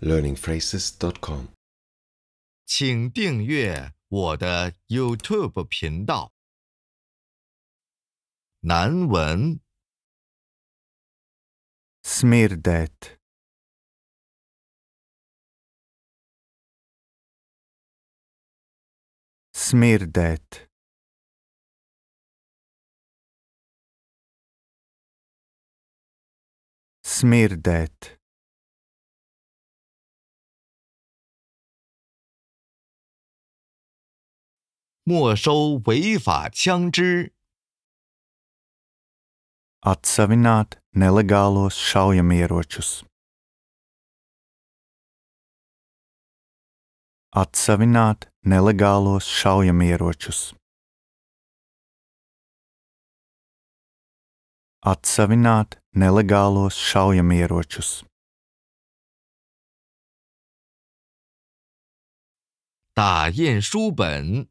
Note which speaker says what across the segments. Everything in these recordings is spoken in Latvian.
Speaker 1: learningphrases.com。请订阅我的 YouTube 频道。难闻。
Speaker 2: Smirdet.
Speaker 1: 没收违法枪支。Atsavināt nelegālos šaujamieročus. Atsavināt nelegālos
Speaker 2: šaujamieročus. Atsavināt nelegālos šaujamieročus. 打印书本。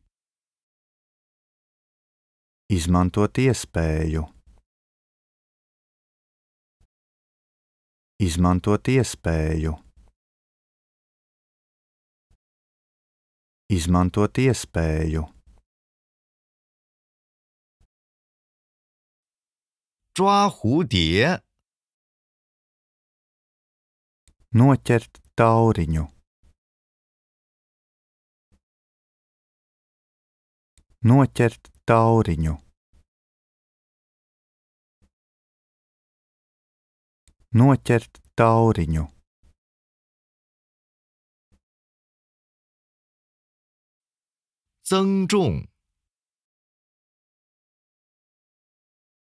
Speaker 2: Izmantot iespēju. Izmantot iespēju. Izmantot iespēju. Noķert tauriņu. Noķert tauriņu. Noķert tauriņu. Zengzhong.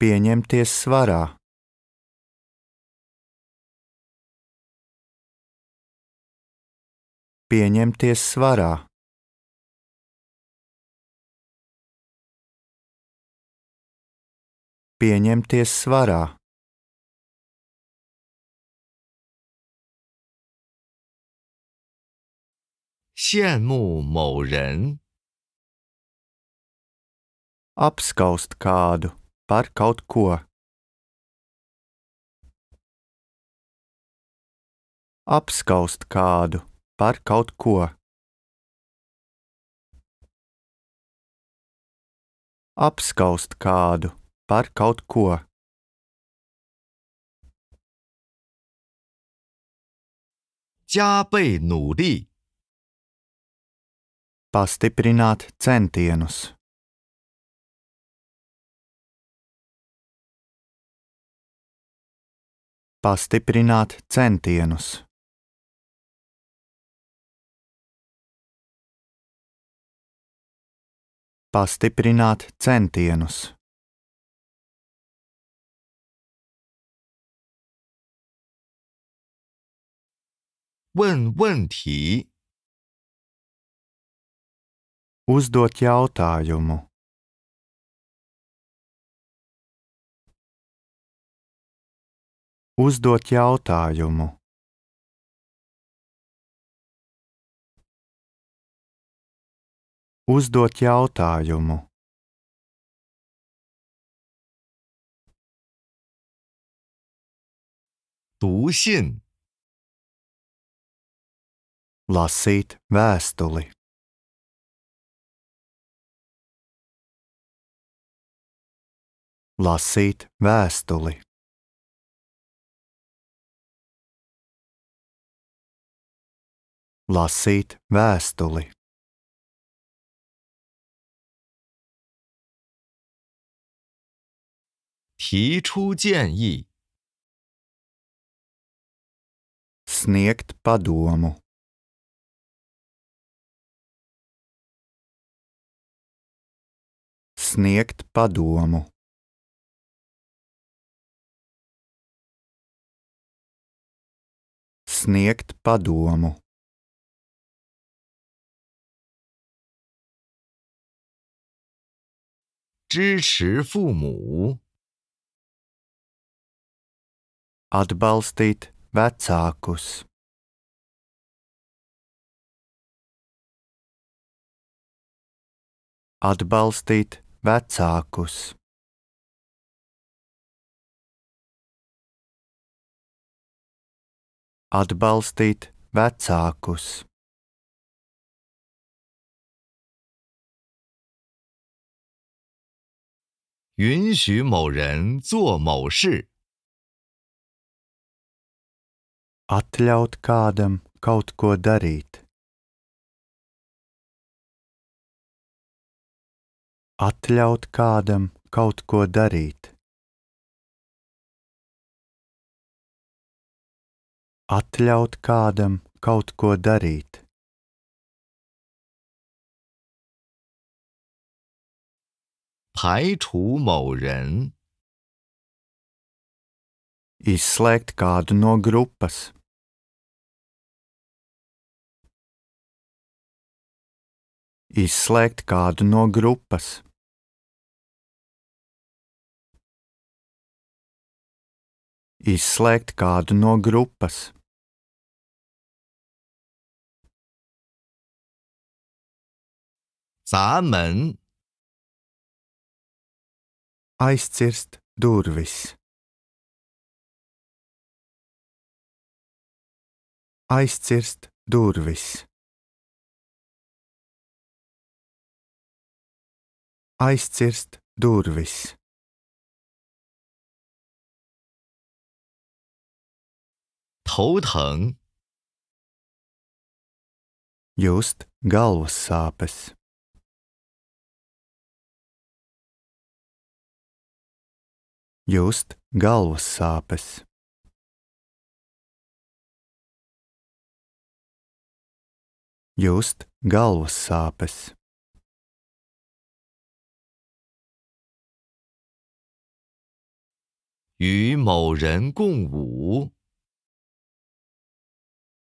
Speaker 2: Pieņemties svarā. Pieņemties svarā. pieņemties svarā. Apskaust kādu par kaut ko. Apskaust kādu par kaut ko. Apskaust kādu par kaut ko. Pastiprināt centienus. Pastiprināt centienus. Pastiprināt centienus. 问问题。uzdo tajojamu uzdo tajojamu uzdo tajojamu 读信。l a s 提 t v 议。Snekt u l Lasīt baduamo。sniegt padomu. Sniegt padomu. Atbalstīt vecākus. Atbalstīt vecākus. Atbalstīt vecākus. Yun xu mou ren zuo mou shi.
Speaker 1: Atļaut kādam kaut ko darīt. Atļaut kādam kaut ko
Speaker 2: darīt. Atļaut kādam kaut ko darīt. Izslēgt kādu no grupas. Izslēgt kādu no grupas. izslēgt kādu no grupas. Zāmen. Aizcirst durvis. Aizcirst durvis. Aizcirst durvis. 头疼。Just galvasapas。Just galvasapas。Just galvasapas。与某人共舞。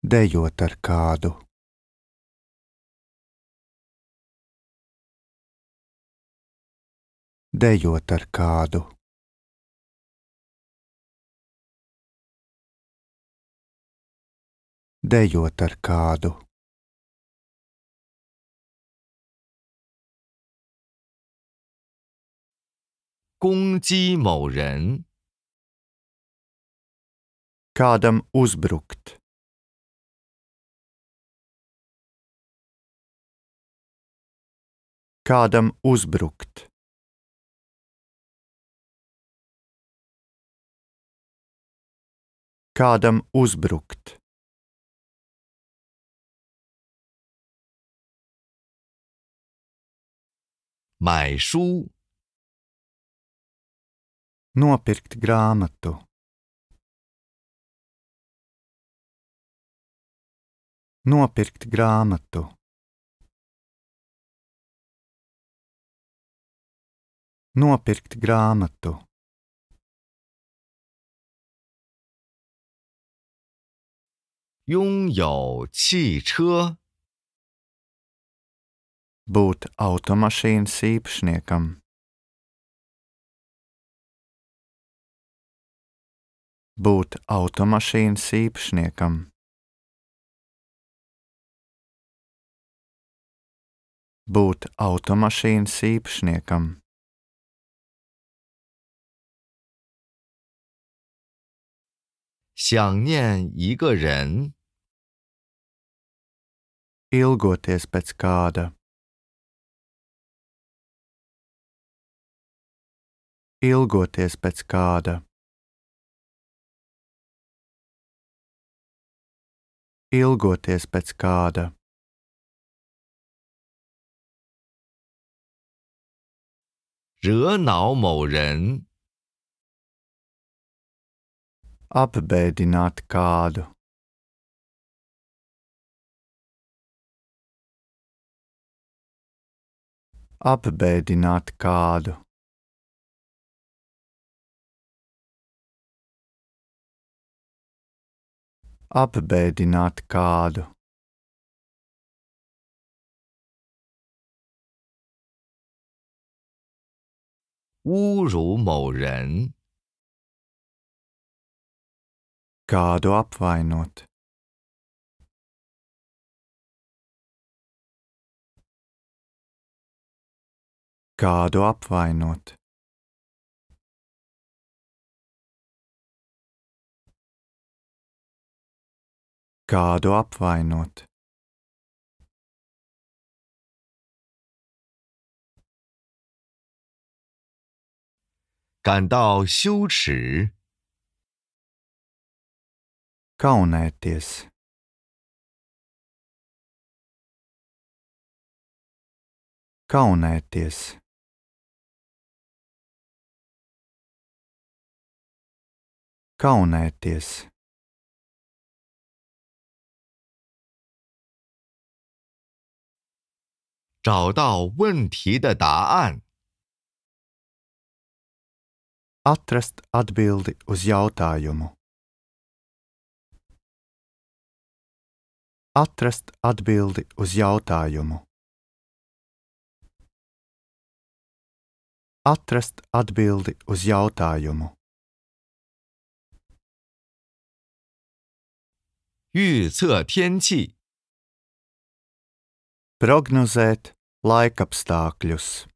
Speaker 2: dejot ar kādu. Dejot ar kādu. Dejot ar kādu. Kungzi 某人。Kādam uzbrukt. kādam uzbrukt. Kādam uzbrukt. Mai šū. Nopirkt grāmatu. Nopirkt grāmatu. nopirkt grāmatu.
Speaker 1: Būt automašīnas īpašniekam.
Speaker 2: Būt automašīnas īpašniekam. Būt automašīnas īpašniekam. 想念一个人。Ilgut es betskada。Ilgut es betskada。Ilgut es betskada。惹恼某人。apbēdināt kādu. Apbēdināt kādu. Apbēdināt kādu. Wu ru mou ren. 感到不安。感到不安。感到羞耻。kaunēties. Kaunēties. Kaunēties.
Speaker 1: Atrast atbildi uz jautājumu.
Speaker 2: atrast atbildi uz jautājumu. Atrast atbildi uz jautājumu. 预测天气 prognozēt laikapstākļus.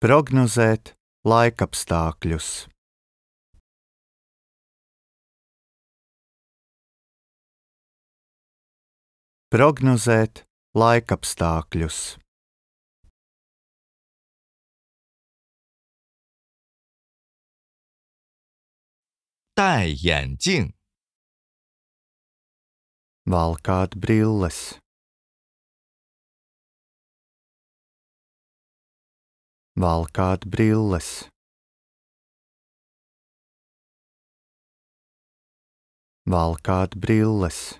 Speaker 2: Prognozēt laikapstākļus. Prognozēt laikapstākļus. Valkāt brilles. Valkāt brilles. Valkāt brilles.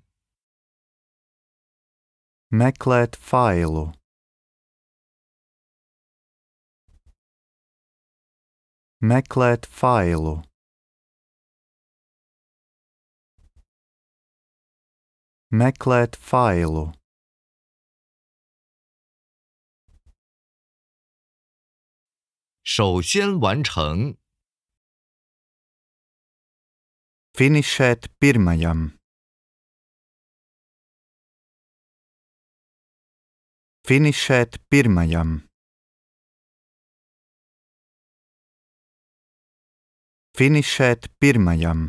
Speaker 2: Meklēt failu. Meklēt failu. Meklēt failu. Finišēt pirmajam. finišēt pirmajam. Finišēt pirmajam.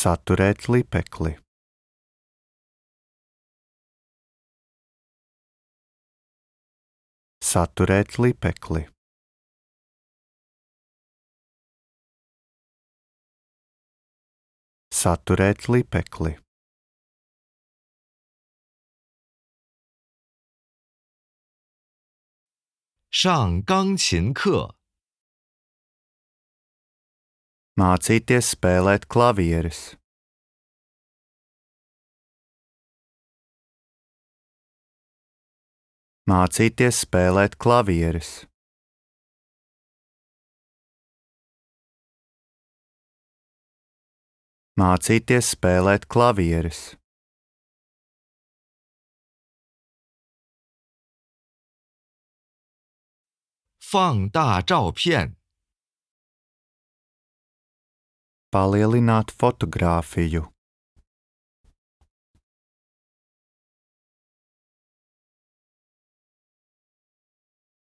Speaker 2: Saturēt lipekli. Saturēt lipekli. saturēt lipekli. Šāng gangqin ke. Mācīties spēlēt klavieres. mācīties spēlēt klavieres. mācīties spēlēt klavieres. Palielināt fotografiju.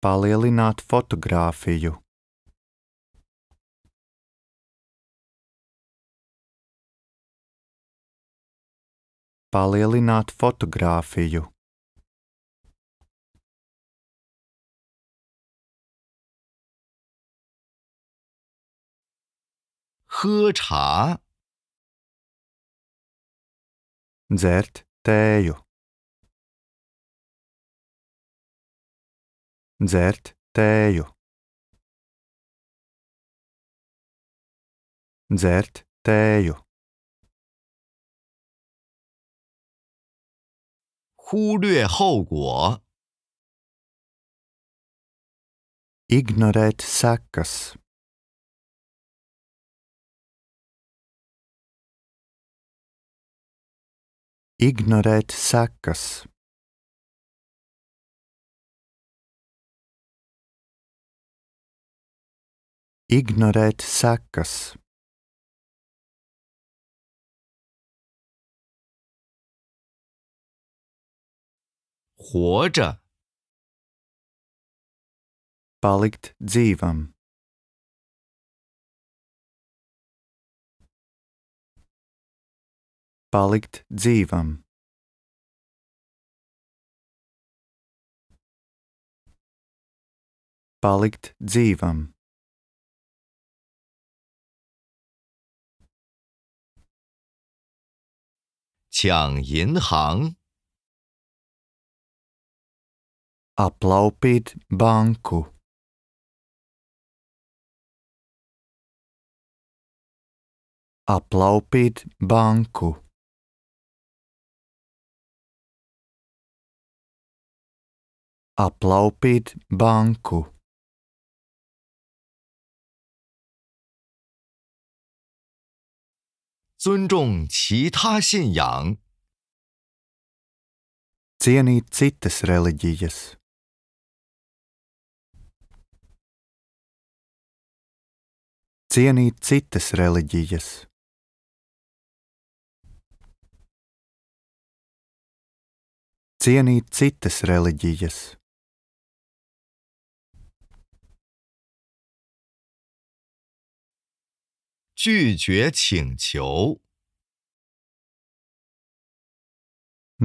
Speaker 2: Palielināt fotografiju. Palielināt fotografiju. Hēčā. Dzert tēju. Dzert tēju. Dzert tēju. 忽略后果。ignorēt sekas. Ignorēt sekas. Ignorēt sekas. 活着。巴勒克兹姆，巴勒克兹姆，巴勒克兹姆，抢银行。aplaupīt banku. Aplaupīt banku. Aplaupīt banku. cienīt citas reliģijas. cienīt citas reliģijas. Cienīt citas reliģijas.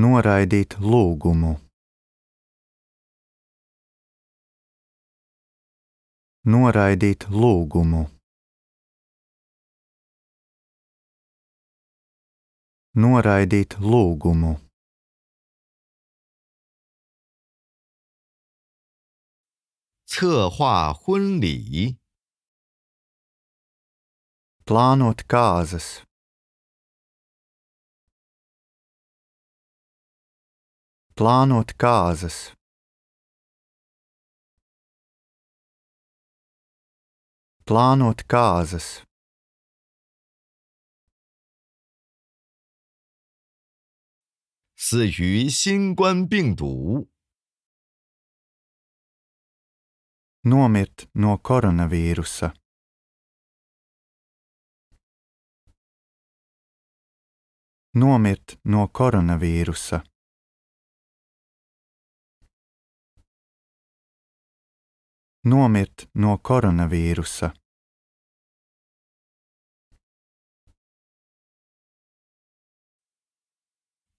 Speaker 2: Noraidīt lūgumu. Noraidīt lūgumu. noraidīt lūgumu. Plānot kāzas. Plānot kāzas. Plānot kāzas. 死于新冠病毒。Nomirt no koronavīrusa. Nomirt no koronavīrusa. Nomirt no koronavīrusa.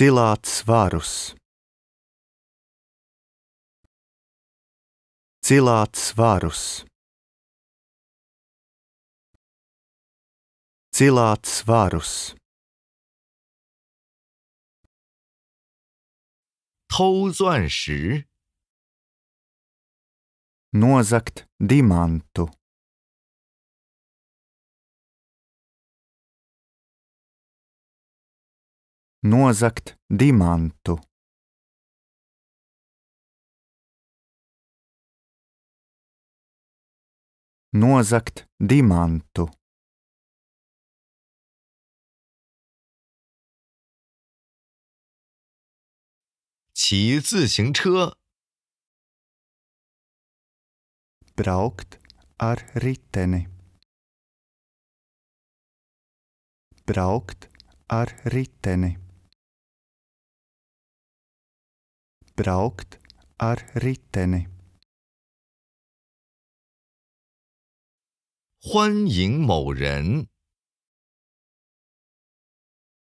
Speaker 2: Cilāt svarus. Cilāt svarus. Cilāt svarus. 偷钻石，nozakt dimantu. Nozakt dimantu. Nozakt dimantu. Qi Braukt ar riteni. Braukt ar riteni. braukt ar riteni. 欢迎某人。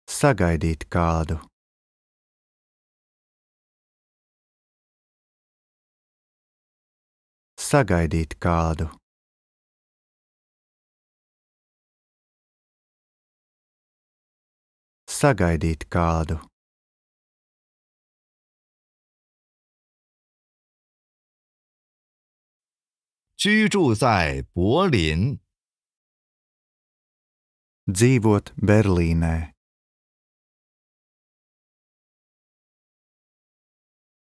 Speaker 2: Sagaidīt kādu. さがいで kādu。Sagaidīt kādu. 居住在柏林。Zivot Berlina。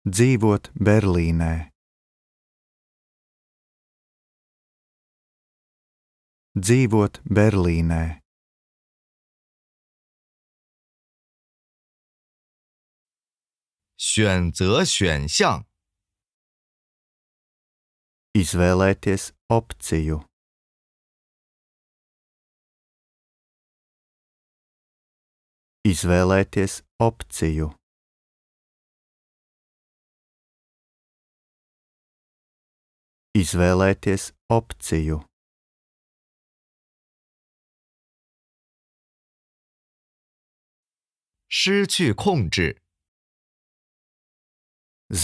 Speaker 2: Zivot Berlina。Zivot Berlina。选择选项。Izvēlēties opciju. Izvēlēties opciju. Izvēlēties opciju.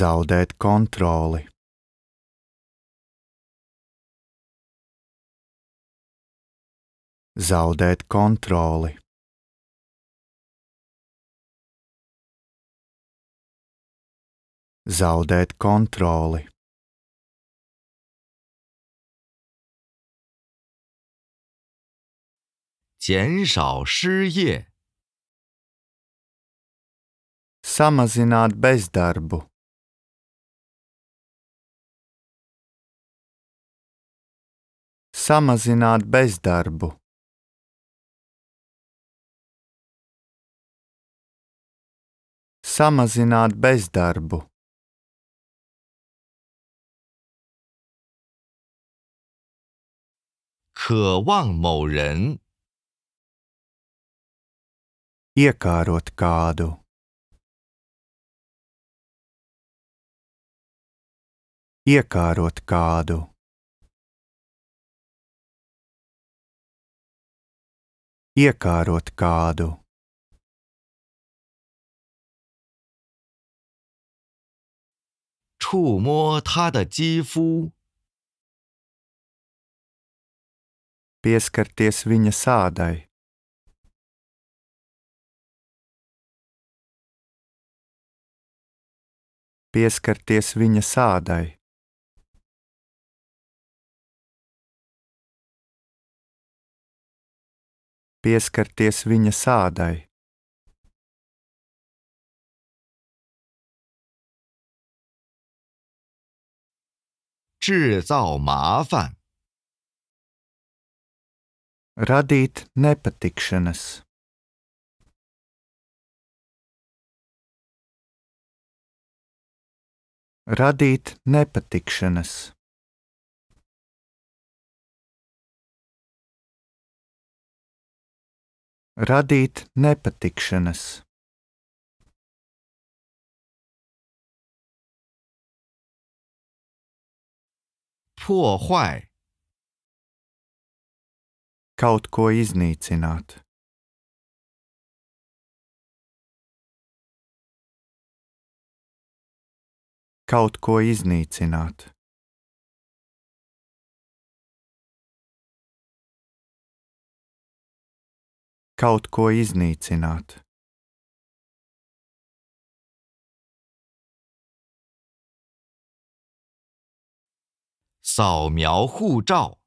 Speaker 2: Zaudēt kontroli. zaudēt kontroli. Zaudēt kontroli. Samazināt bezdarbu. Samazināt bezdarbu. samazināt bezdarbu. Iekārot kādu. Iekārot kādu. Iekārot kādu. 触摸她的肌肤。Pieskarties viņa sādai. Pieskarties viņa sādai. pieskarties viņa sādai. 制造麻烦。Radīt nepatikšanas. Radīt nepatikšanas. Radīt nepatikšanas. 破坏。kaut ko iznīcināt. Kaut ko iznīcināt. Kaut ko iznīcināt. 扫描护照。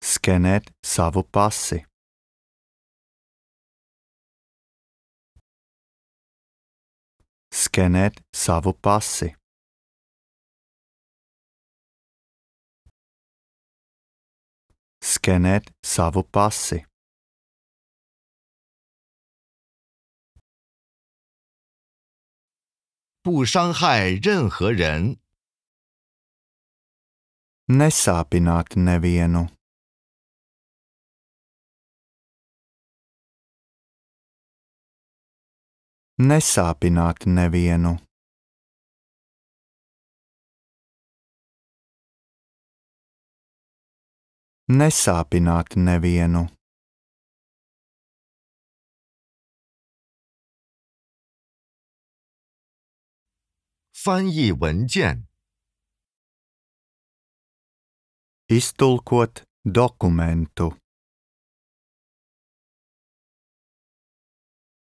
Speaker 2: Scanet savo passe。Scanet savo passe。Scanet savo passe。不伤害任何人。nesāpināt nevienu. Nesāpināt nevienu. Nesāpināt nevienu. 翻译文件。iztulkot dokumentu.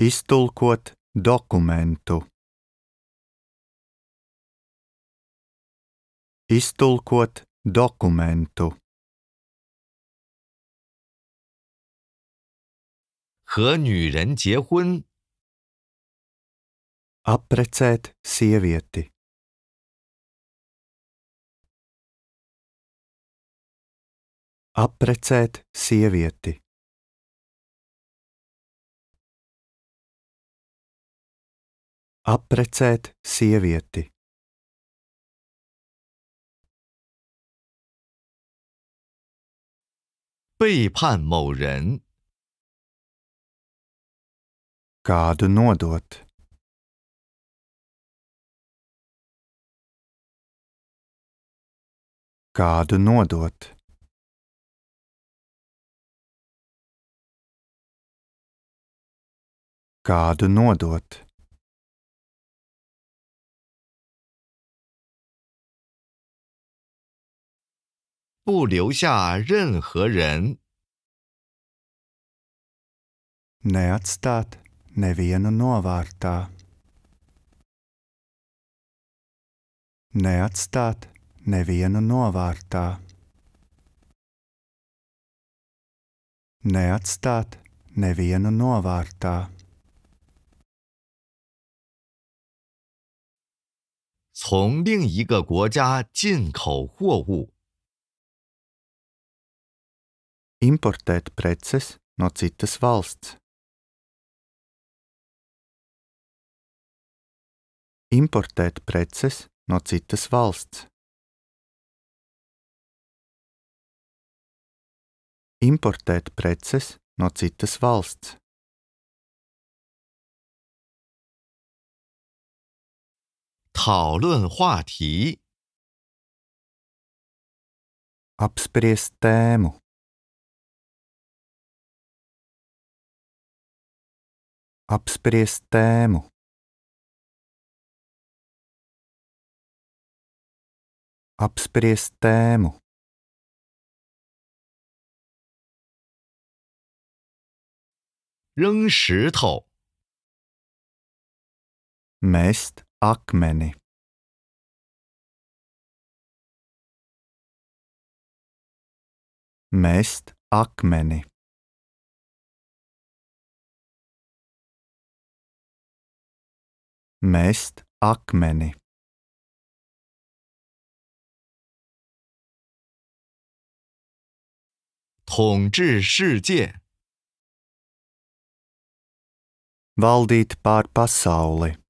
Speaker 2: Iztulkot dokumentu. Iztulkot dokumentu. 和女人结婚。Apprecēt sievieti. Apprecēt sievieti. Apprecēt sievieti. Kādu nodot? Kādu nodot? kādu nodot.
Speaker 1: Neatstāt nevienu novārtā. Neatstāt nevienu novārtā. Neatstāt nevienu novārtā. 从另一个国家进口货物。
Speaker 2: 讨论话题。Upstrem, upstrem, upstrem。扔石头。Missed。akmeni mest akmeni. Mest akmeni. Valdīt pār pasauli.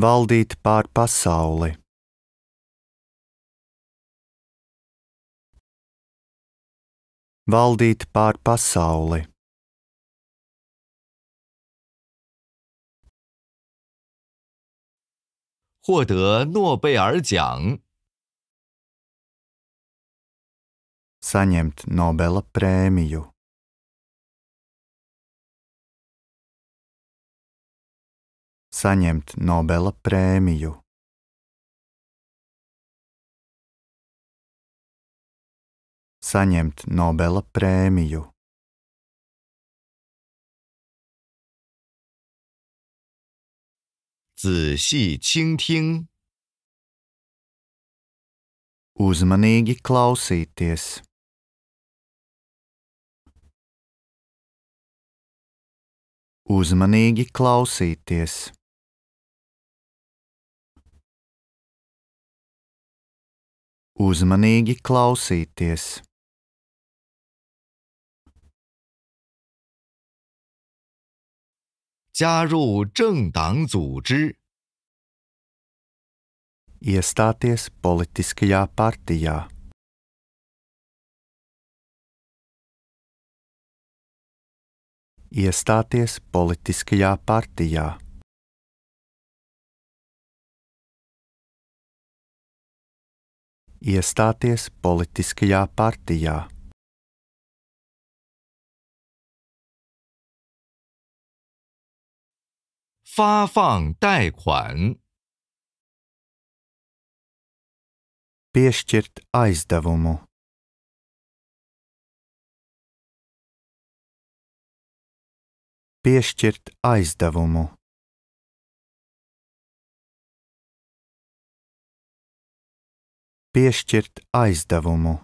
Speaker 2: valdīt pār pasauli. Valdīt pār pasauli. Saņemt Nobela prēmiju. saņemt Nobela prēmiju. Saņemt Nobela prēmiju. Uzmanīgi klausīties. Uzmanīgi klausīties. Uzmanīgi klausīties.
Speaker 1: Iestāties politiskajā partijā.
Speaker 2: Iestāties politiskajā partijā. iestāties politiskajā partijā. Fā fāng dai kuan. Piešķirt aizdevumu. Piešķirt aizdevumu. piešķirt aizdevumu.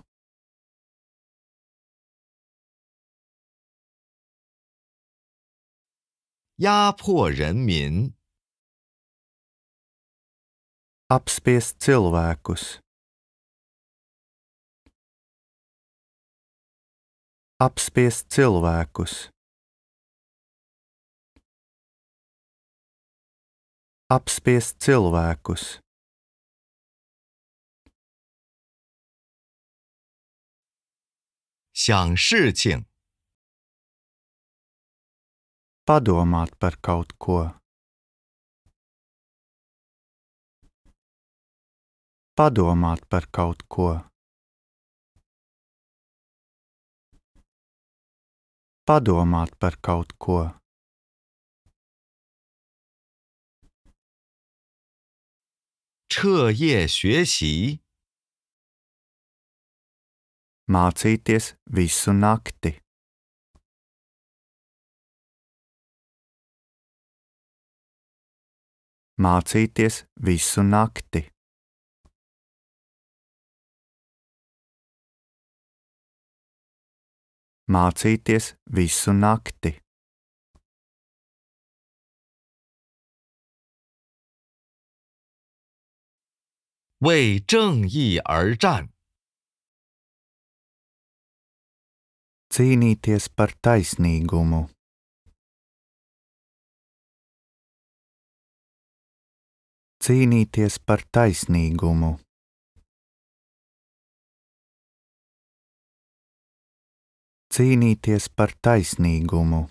Speaker 2: Apspiest cilvēkus. Apspiest cilvēkus. Apspiest cilvēkus. 想事情。Padomāt par kaut ko. Padomāt par kaut ko. Padomāt par kaut ko. 彻夜学习。mācīties visu nakti. Mācīties visu nakti. Mācīties visu nakti. Wei 正义而战。cīnīties par taisnīgumu. Cīnīties par taisnīgumu. Cīnīties par taisnīgumu.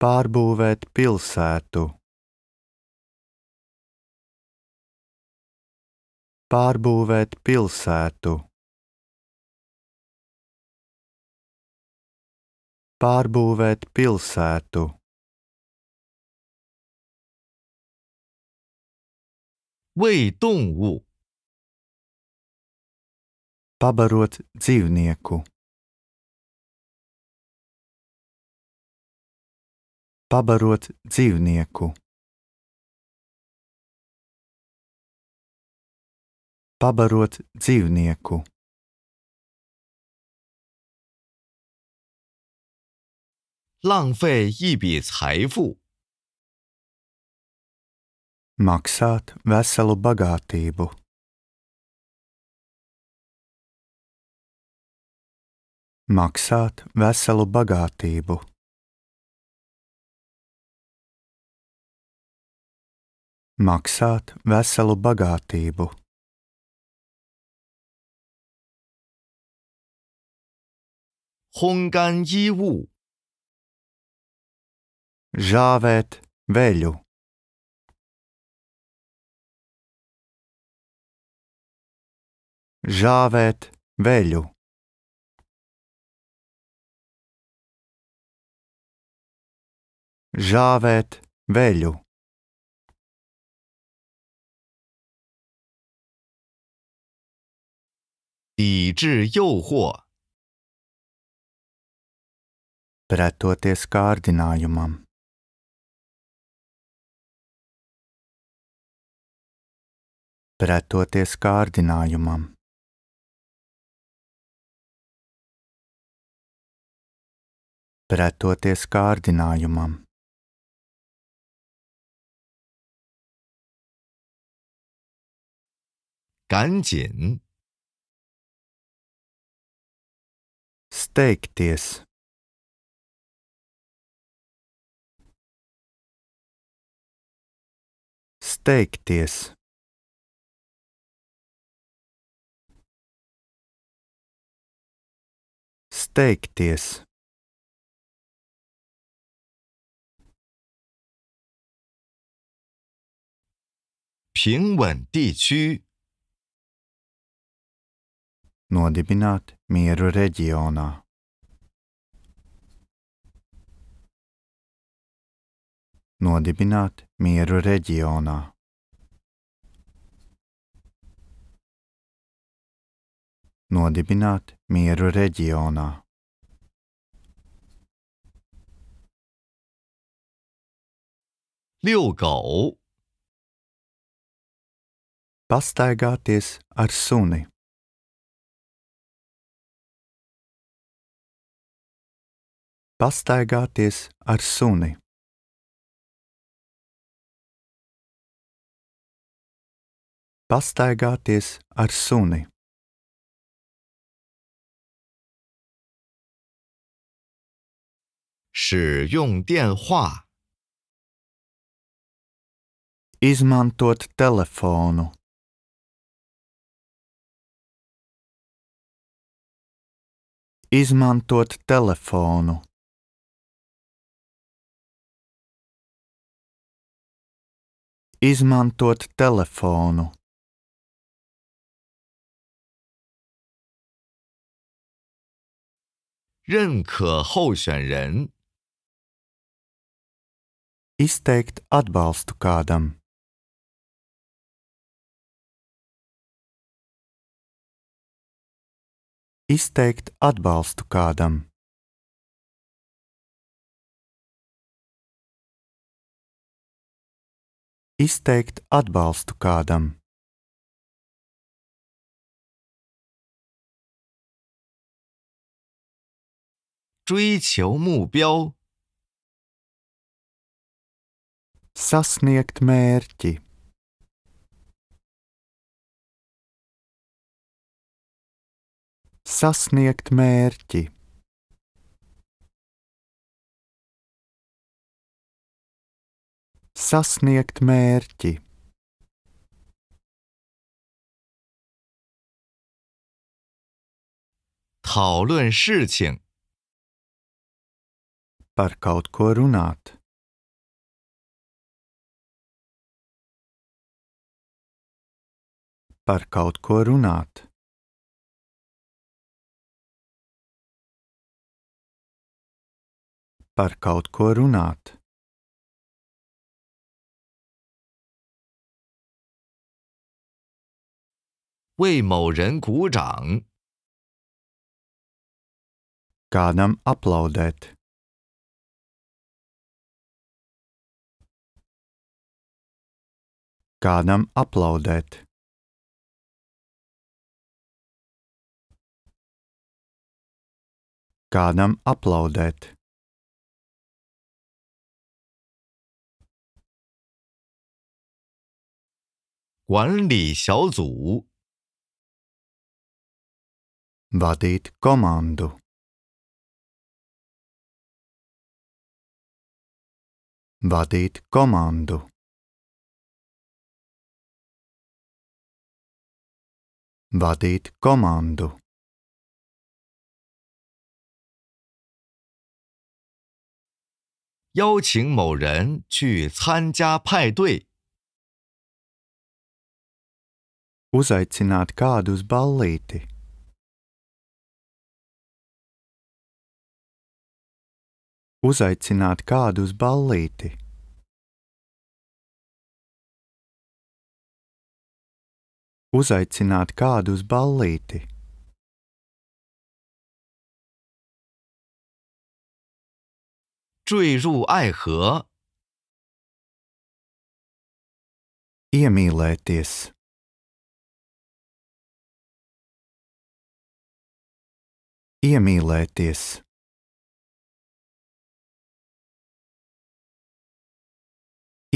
Speaker 2: Pārbūvēt pilsētu. pārbūvēt pilsētu. Pārbūvēt pilsētu. Veidongu. Pabarot dzīvnieku. Pabarot dzīvnieku. pabarot dzīvnieku. Maksāt veselu bagātību. Maksāt veselu bagātību. Maksāt veselu bagātību. 烘干衣物。Javet velu。Javet velu。Javet velu。抵制诱惑。pretoties kārdinājumam. Pretoties kārdinājumam. Pretoties kārdinājumam. Ganjin. Steigties. steigties steigties. Nodibināt mieru reģionā.
Speaker 1: Nodibināt mieru reģionā. Nodibināt mieru reģionā.
Speaker 2: Liugau. Pastaigāties ar suni. Pastaigāties ar suni. Pastaigāties ar suni. Izmantot telefonu. Izmantot telefonu. Izmantot telefonu. 认可候选人。Izteikt atbalstu kādam. Izteikt atbalstu kādam. Izteikt atbalstu kādam. 追求目标。讨论事情。par kaut ko runāt. Par kaut ko runāt. Par kaut ko runāt. Kādam aplaudēt. kādam aplaudēt. Kādam aplaudēt. Vadīt komandu. Vadīt komandu. Vadīt komandu. 邀请某人去参加派对。Uzaicināt kādu uz ballīti. Uzaicināt kādu uz ballīti. Uzaicināt kādu uz ballīti. Iemīlēties. Iemīlēties.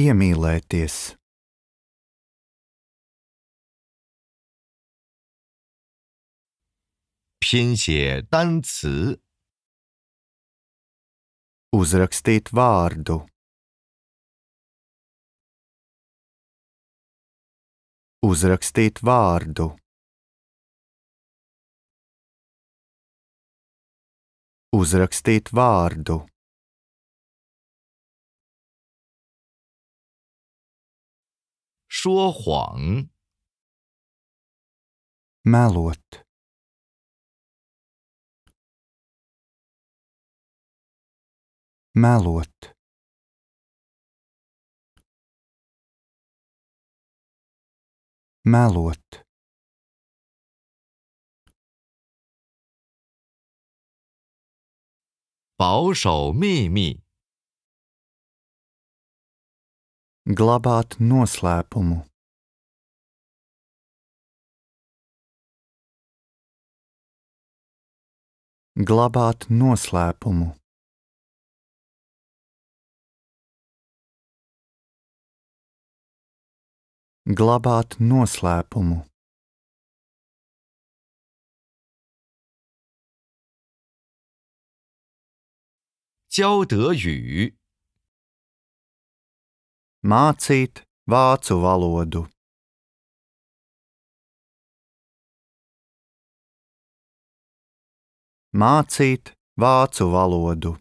Speaker 2: Iemīlēties. 先写单词 uzrakstīt vārdu, uzrakstīt vārdu, uzrakstīt vārdu. Melot. melot. Melot. Glabāt noslēpumu. Glabāt noslēpumu. Glabāt noslēpumu. Mācīt vācu valodu. Mācīt vācu valodu.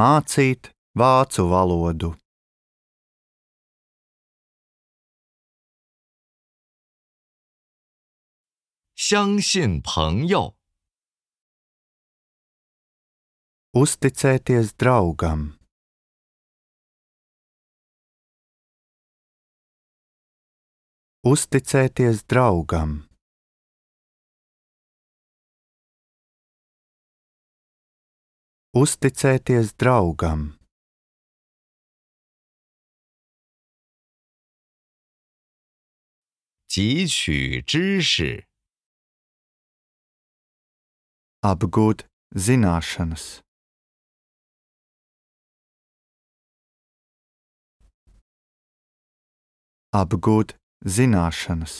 Speaker 2: mācīt vācu valodu. Uzticēties draugam. Uzticēties draugam. Uzticēties draugam. Apgūt zināšanas. Apgūt zināšanas.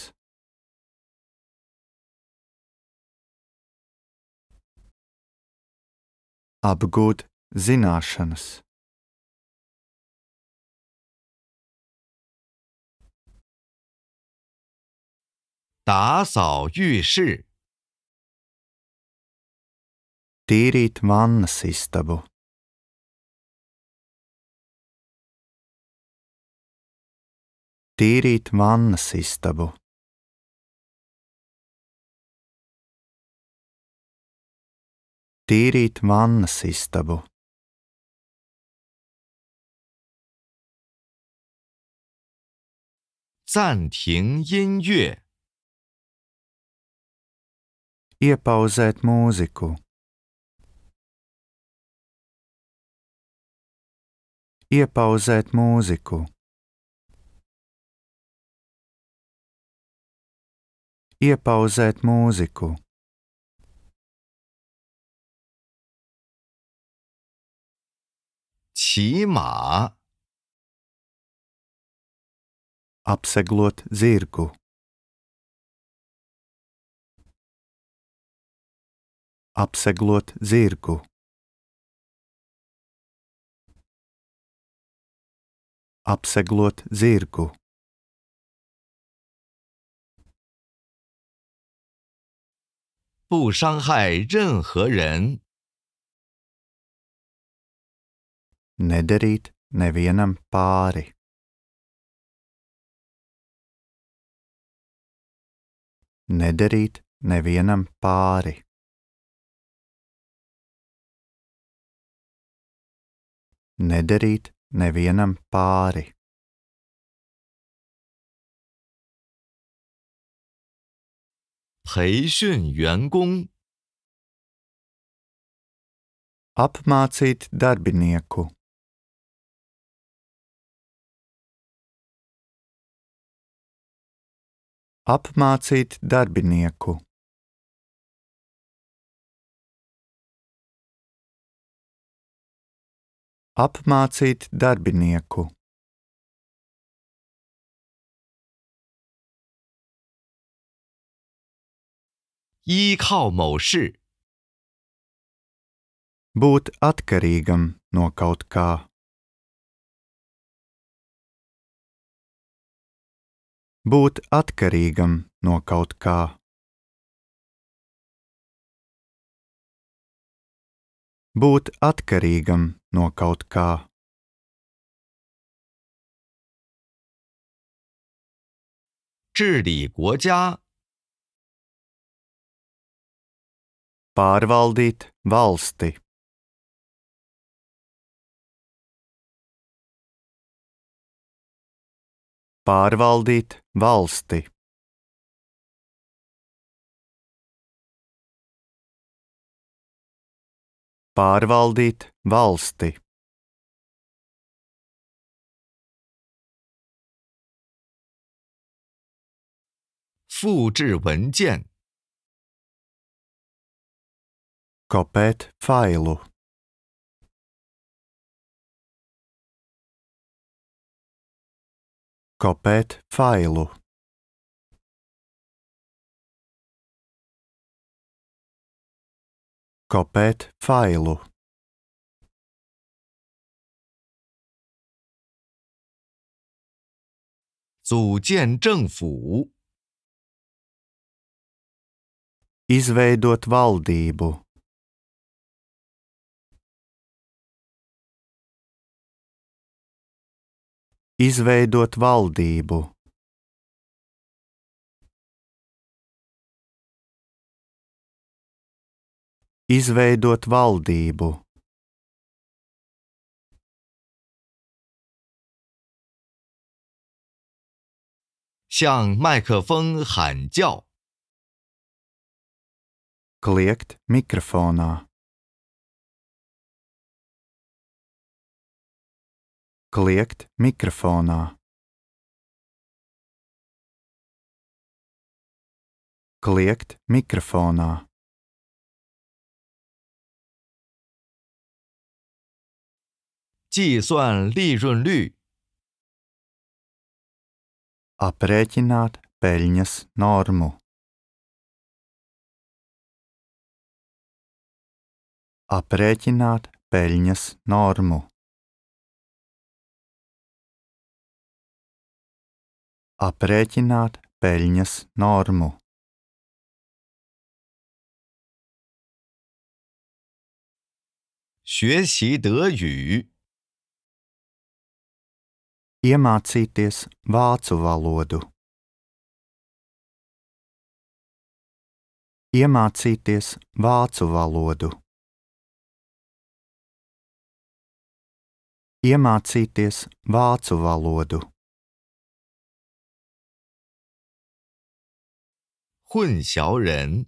Speaker 2: apgūt zināšanas. Tīrīt vannas istabu. Tīrīt vannas istabu. tīrīt vannas istabu. Iepauzēt mūziku. Iepauzēt mūziku. Iepauzēt mūziku. 骑马，不伤害任何人。Nedarīt nevienam pāri. Nedarīt nevienam pāri. Nedarīt nevienam pāri. Apmācīt darbinieku. Apmācīt darbinieku. Apmācīt darbinieku. Būt atkarīgam no kaut kā. būt atkarīgam no kaut kā. Būt atkarīgam no kaut kā. Pārvaldīt valsti. Pārvaldīt valsti Pārvaldīt valsti. Fūzhi Kopēt failu. Kopēt failu. Kopēt failu. Izveidot valdību. izveidot valdību. Izveidot valdību. Kliegt mikrofonā. kliegt mikrofonā. Kliegt mikrofonā. Aprēķināt peļņas normu. Aprēķināt peļņas normu. aprēķināt peļņas normu.
Speaker 1: Iemācīties vācu valodu.
Speaker 2: Iemācīties vācu valodu. Iemācīties vācu valodu. 混淆人。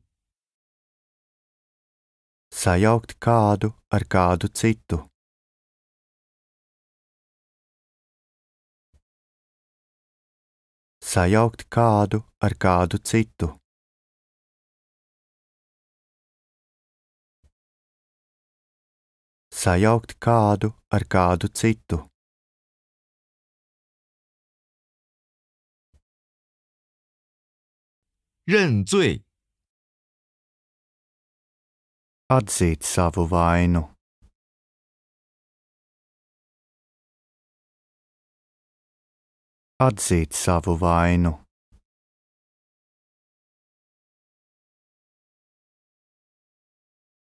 Speaker 2: Sajaukt kādu ar kādu citu. Sajaukt kādu ar kādu citu. Sajaukt kādu ar kādu citu. 认罪。Adzit savvaino. Adzit savvaino.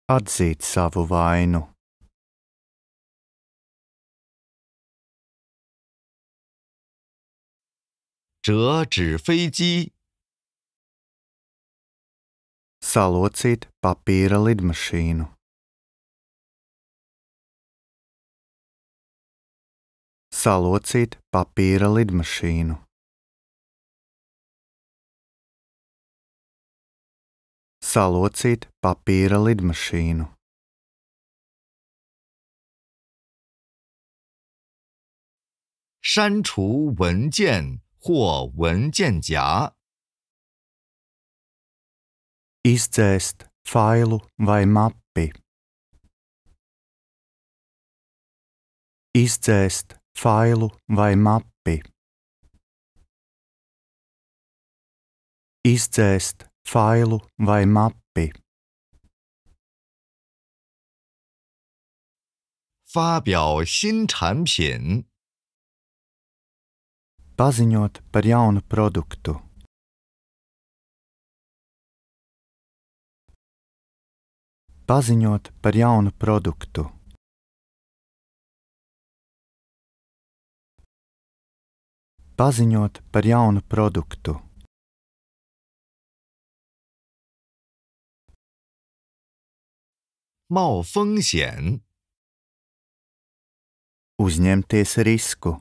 Speaker 2: Adzit savvaino. 折纸飞机。salocīt papīra lidmašīnu. Salocīt papīra lidmašīnu. Salocīt papīra lidmašīnu.
Speaker 1: Sančū 文件或文件夹。izdzēst failu vai mapi.
Speaker 2: Izdzēst failu vai mapi. Izdzēst failu vai mapi. 发表新产品。paziņot par jaunu produktu. paziņot par jaunu produktu. Paziņot par jaunu produktu. Mao Fengxian. Uzņemties risku.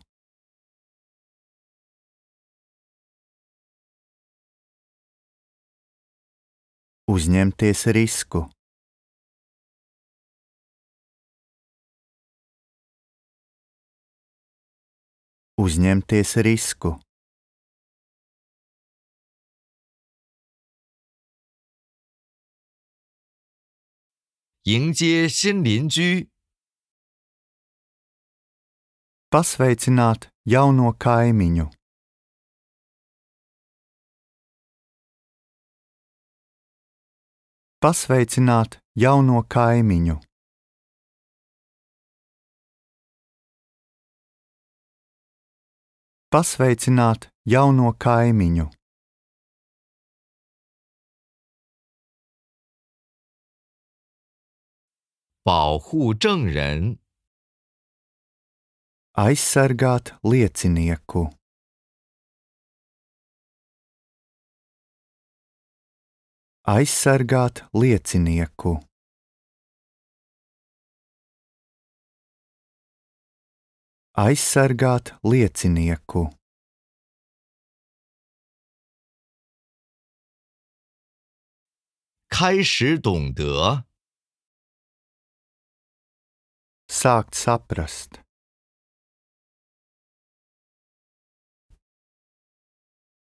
Speaker 2: Uzņemties risku. uzņemties risku. Pasveicināt jauno kaimiņu. Pasveicināt jauno kaimiņu. pasveicināt jauno kaimiņu. Aizsargāt liecinieku. Aizsargāt liecinieku. Aizsargāt liecinieku. Sākt saprast.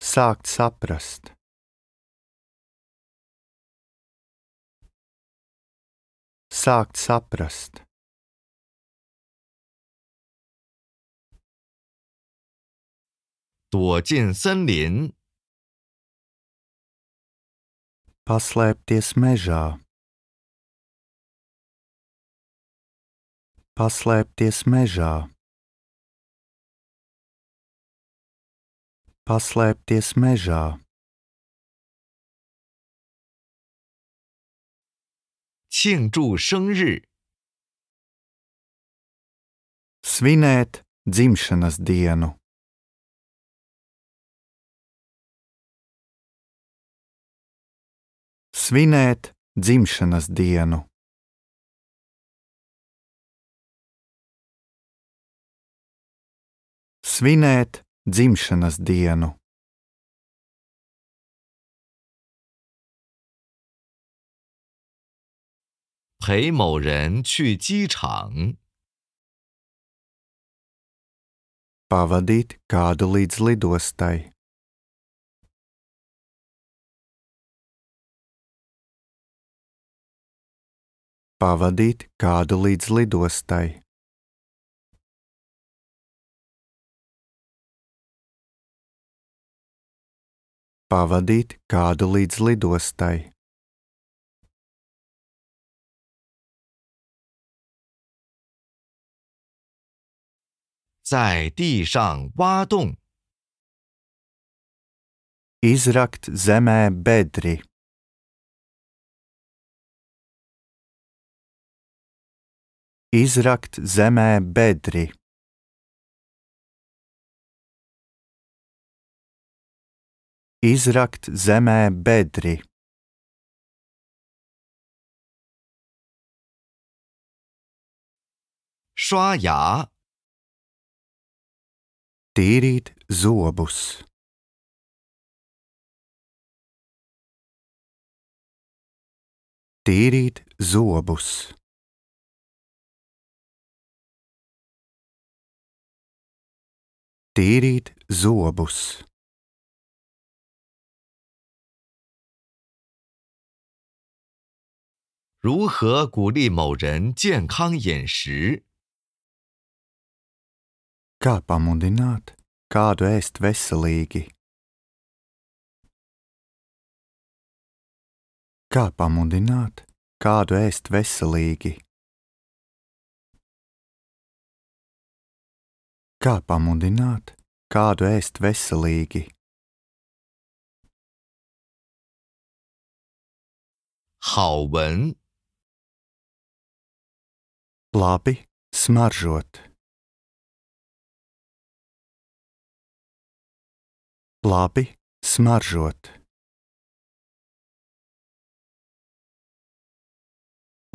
Speaker 2: Sākt saprast. Sākt saprast. 躲进森林。Paslēpties mežā. Paslēpties mežā. Paslēpties mežā. 庆祝生日。Svinēt dzimšanas dienu. svinēt dzimšanas dienu. Svinēt dzimšanas dienu. Pei mou ren qu ji chang. Pavadīt kādu līdz lidostai. pavadīt kādu līdz lidostai. Pavadīt kādu līdz lidostai. Izrakt zemē bedri. izrakt zemē bedri. Izrakt zemē bedri. Švājā. Tīrīt zobus. Tīrīt zobus. Tīrīt zobus. Rū he gu lī mou ren jian kāng yan shi? Kā pamudināt kādu ēst veselīgi? Kā pamudināt kādu ēst veselīgi? Kā pamudināt, kādu ēst veselīgi? Hauben. Labi, smaržot. Labi, smaržot.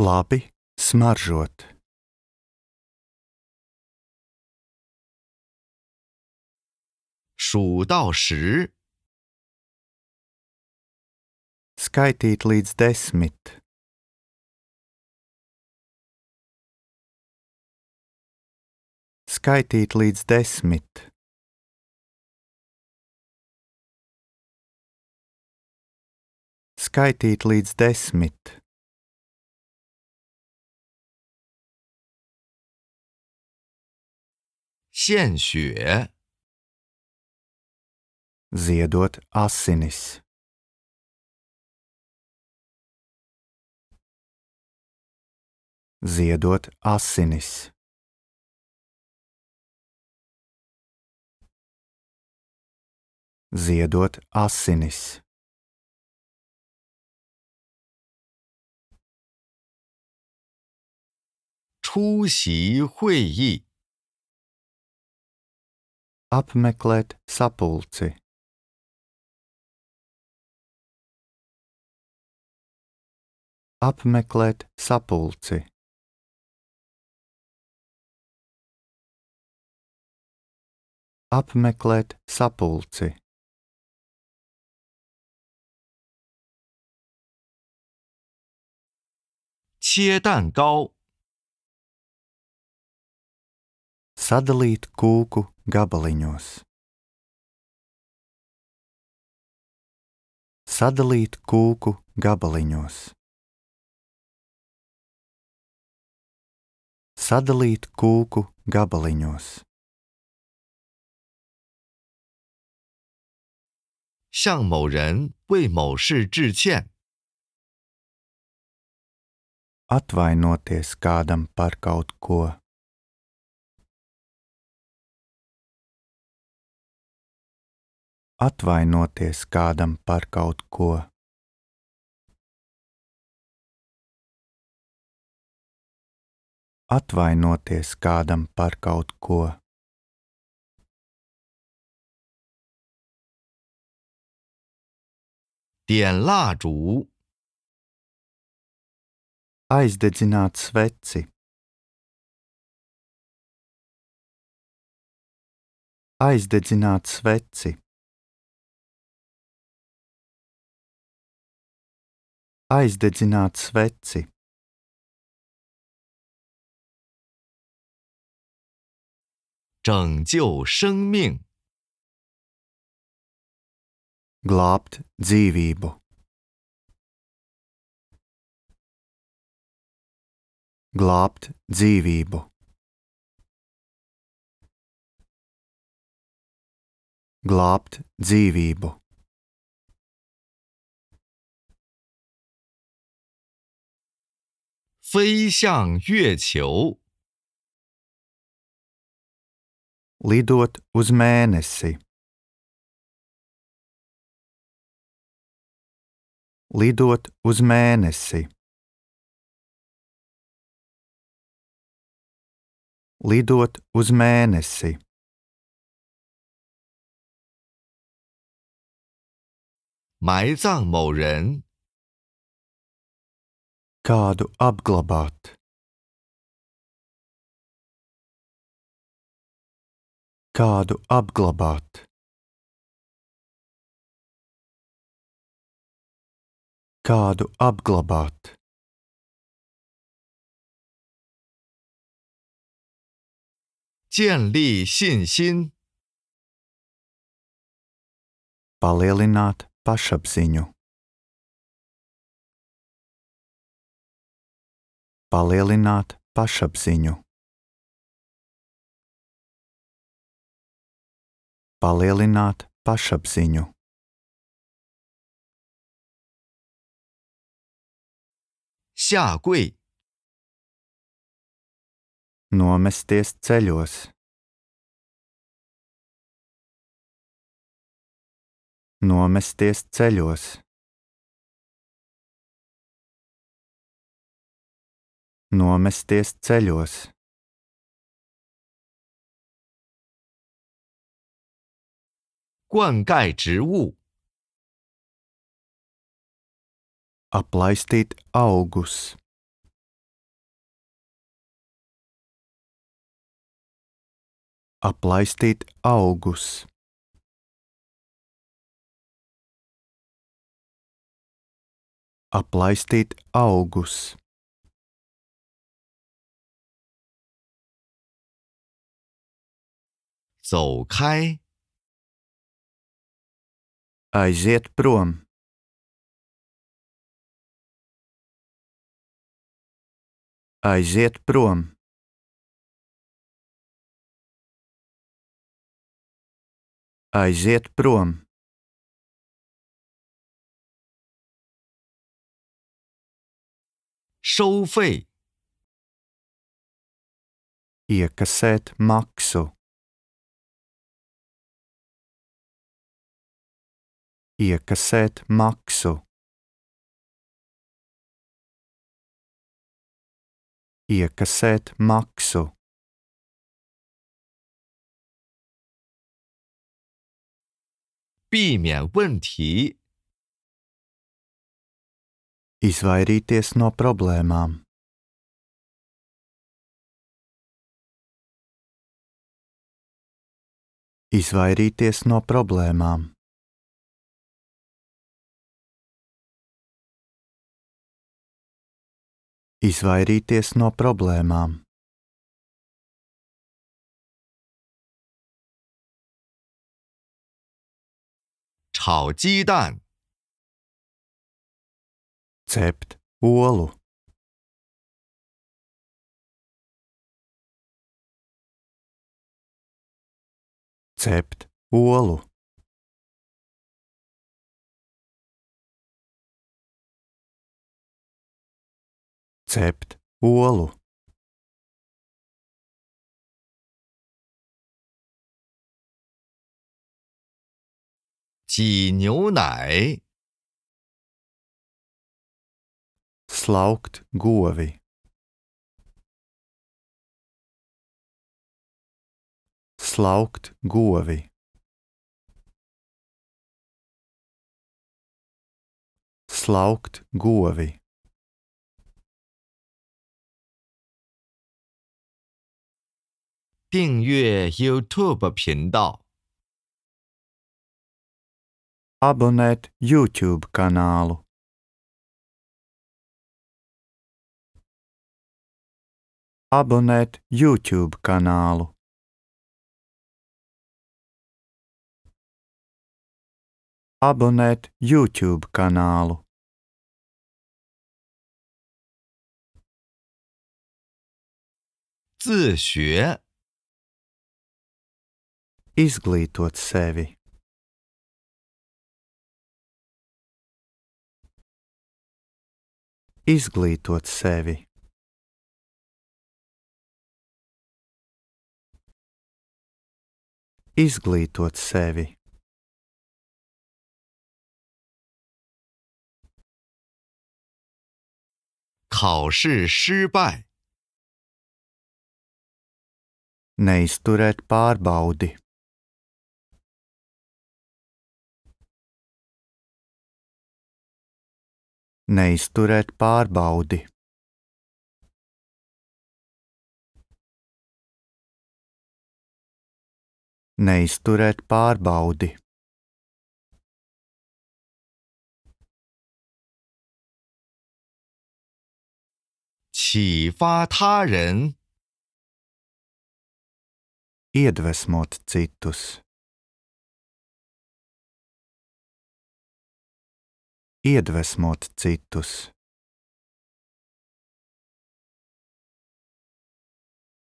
Speaker 2: Labi, smaržot. 数到十。Skaiti iždešmit。Skaiti iždešmit。Skaiti i ž d e s m i t 献血。ziedot asinis. Ziedot asinis. Ziedot asinis. Apmeklēt sapulci. apmeklēt sapulci. Apmeklēt sapulci. Cie dan gau. Sadalīt kūku gabaliņos. Sadalīt kūku gabaliņos. sadalīt kūku gabaliņos. Šāng mou ren vei mou shi zhi qian. Atvainoties kādam par kaut ko. Atvainoties kādam par kaut ko. atvainoties kādam par kaut ko. Dien lāžu. Aizdedzināt sveci. Aizdedzināt sveci. Aizdedzināt sveci. 拯救生命。Glābt Glābt Glābt dzīvību. dzīvību. dzīvību. 飞向月球。lidot uz mēnesi. Lidot uz mēnesi. Lidot uz mēnesi. Kādu apglabāt? kādu apglabāt. Kādu apglabāt? Palielināt pašapziņu. Palielināt pašapziņu. palielināt pašapziņu. Šāgui. Nomesties ceļos. Nomesties ceļos. Nomesties ceļos. 灌溉植物。Apply state August. Apply state August. Apply state August. 走开。Aiziet prom! Aiziet prom! Aiziet prom! Šaufei! Iekasēt maksu. iekasēt maksu. Iekasēt maksu. Izvairīties no problēmām. Izvairīties no problēmām. Izvairīties no problēmām. Chao jidan. Cept olu. Cept olu. cept olu. Ķī ņū nai. Slaukt govi. Slaukt govi. Slaukt govi.
Speaker 1: 订阅 YouTube 频道。Abonet n YouTube kanal.
Speaker 2: Abonet n YouTube kanal. Abonet n YouTube kanal. 自学。izglītot sevi. Izglītot sevi. Izglītot sevi. Neizturēt pārbaudi. neizturēt pārbaudi. Neizturēt pārbaudi. Iedvesmot citus. iedvesmot citus.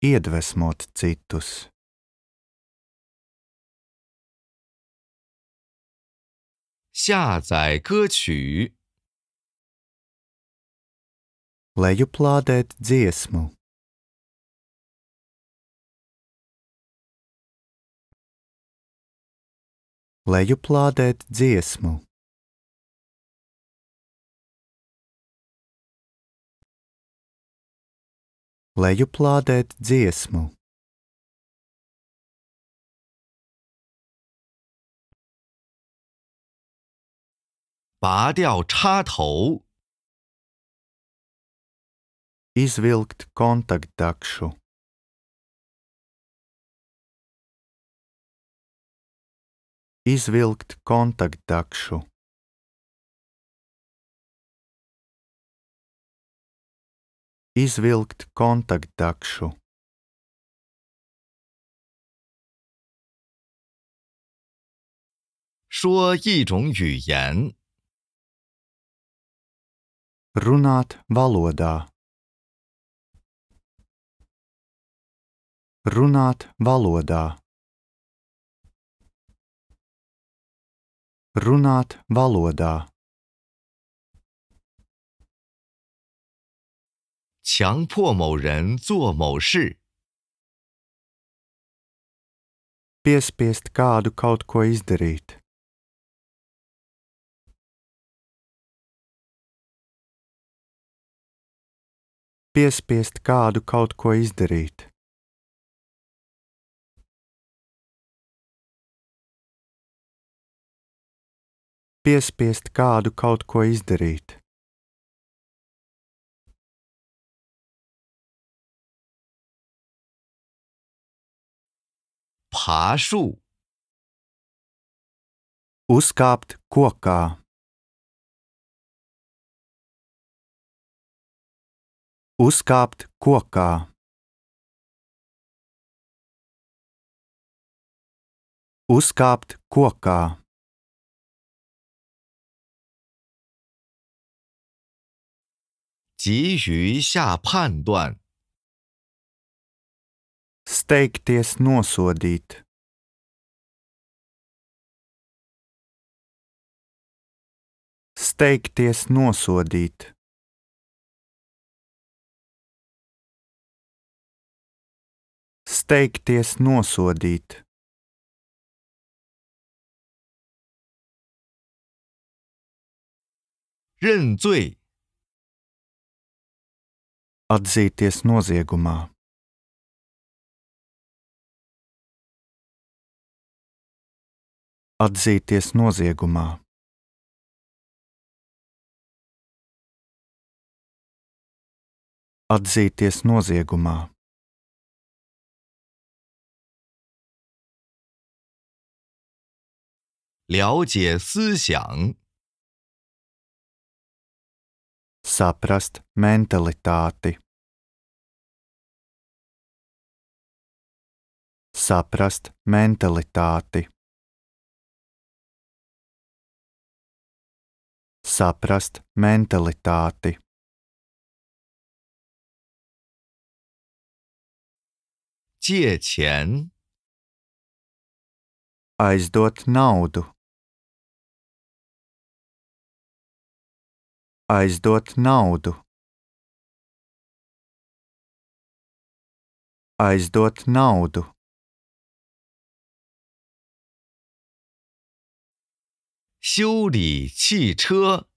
Speaker 2: Iedvesmot citus. Lejuplādēt dziesmu. lejuplādēt dziesmu. lejuplādēt dziesmu. Bādiao čātou Izvilkt kontaktdakšu Izvilkt kontaktdakšu izvilkt kontaktdakšu. Runāt valodā. Runāt valodā. Runāt valodā. 强迫某人做某事。Piespiest kādu kaut ko izdarīt. Piespiest kādu kaut ko izdarīt. Piespiest kādu kaut ko izdarīt. 爬树。Uskapt kuka? Uskapt kuka? Uskapt kuka? 继续下判断。steigties nosodīt. Steigties nosodīt. Steigties nosodīt. Atzīties noziegumā. atzīties noziegumā. Atzīties noziegumā. Saprast mentalitāti. Saprast mentalitāti. saprast mentalitāti. Čiečien. Aizdot naudu. Aizdot naudu. Aizdot naudu. 修理汽车。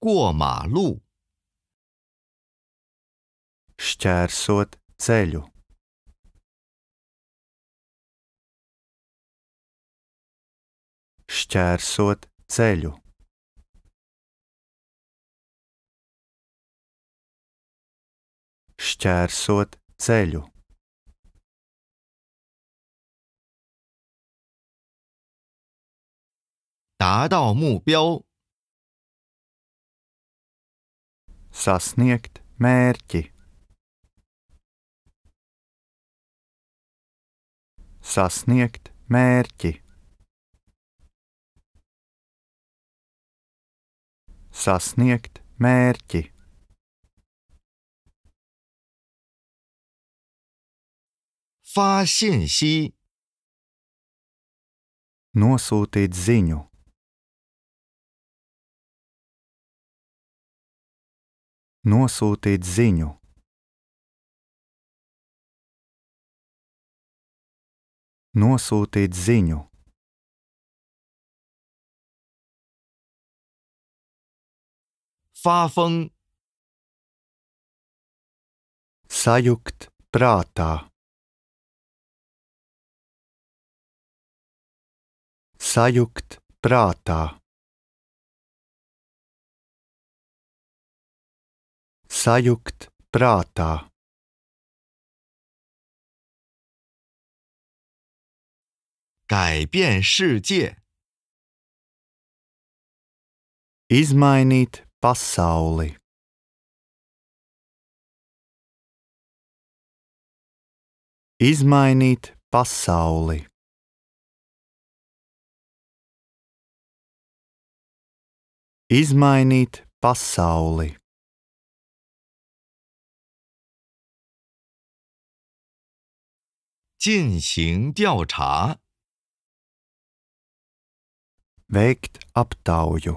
Speaker 2: 过马路。šķērsot ceļu. Šķērsot ceļu. Šķērsot ceļu. Dādao mūbjau. Sasniegt mērķi. sasniegt mērķi. Sasniegt mērķi. Nosūtīt ziņu. Nosūtīt ziņu. nosūtīt ziņu. Fāfeng. Sajukt prātā. Sajukt prātā. Sajukt prātā. 改变世界。Is my n e t d p a s a u l i Is my n e t d p a s a u l i Is my n e t d p a s a u l i 进行调查。veikt aptauju.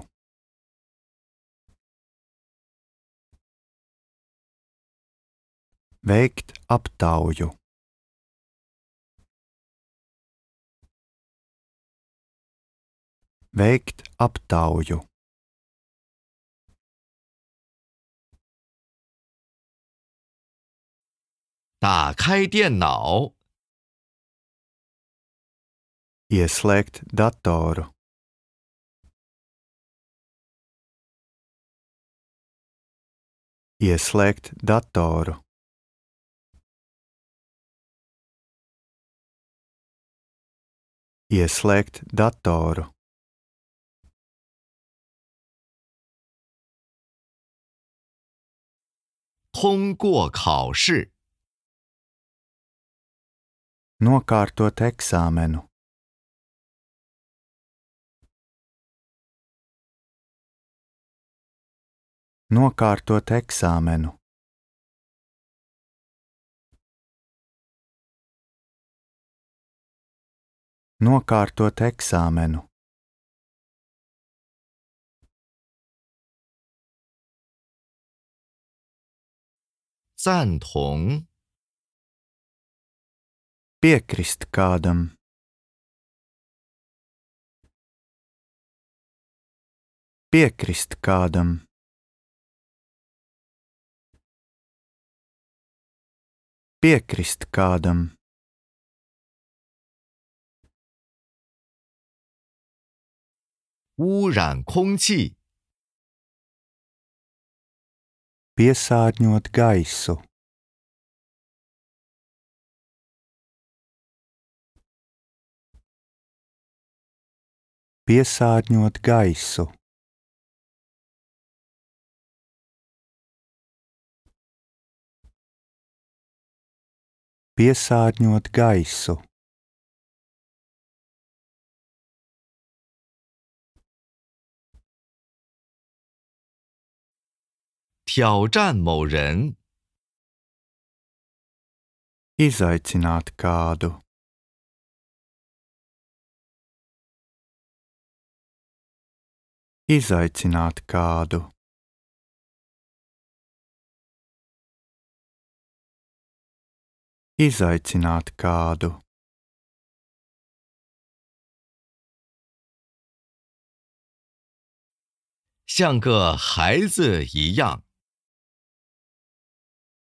Speaker 2: Veikt aptauju. Veikt aptauju. Ieslēgt datoru. Ieslēgt datoru. Ieslēgt datoru. Nokārtot eksāmenu. nokārtot eksāmenu. Nokārtot eksāmenu. Piekrist kādam. Piekrist kādam. piekrist kādam. Piesārņot gaisu. Piesārņot gaisu. piesārņot gaisu. Izaicināt kādu. Izaicināt kādu. Izaicināt kādu.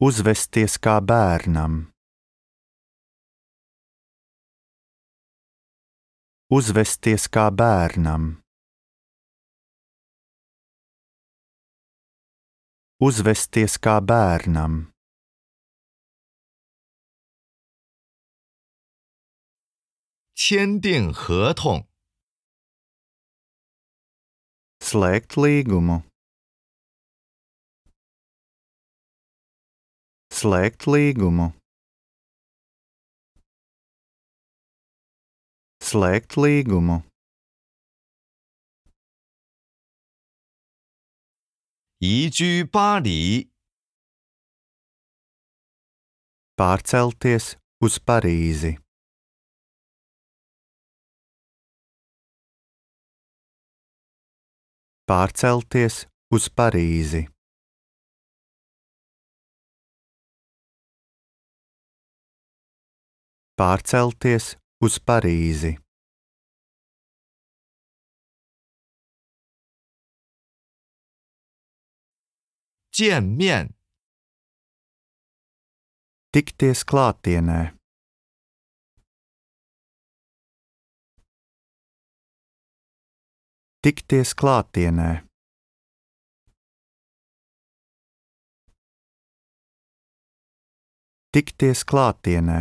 Speaker 2: Uzvesties kā bērnam. Uzvesties kā bērnam. Uzvesties kā bērnam. 签订合同。slēgt līgumu. slēgt līgumu. slēgt līgumu. 移居巴黎 pārcelties uz Parīzi. pārcelties uz Parīzi. Pārcelties uz Parīzi. Tikties klātienē. Tikties klātienē. Tikties klātienē.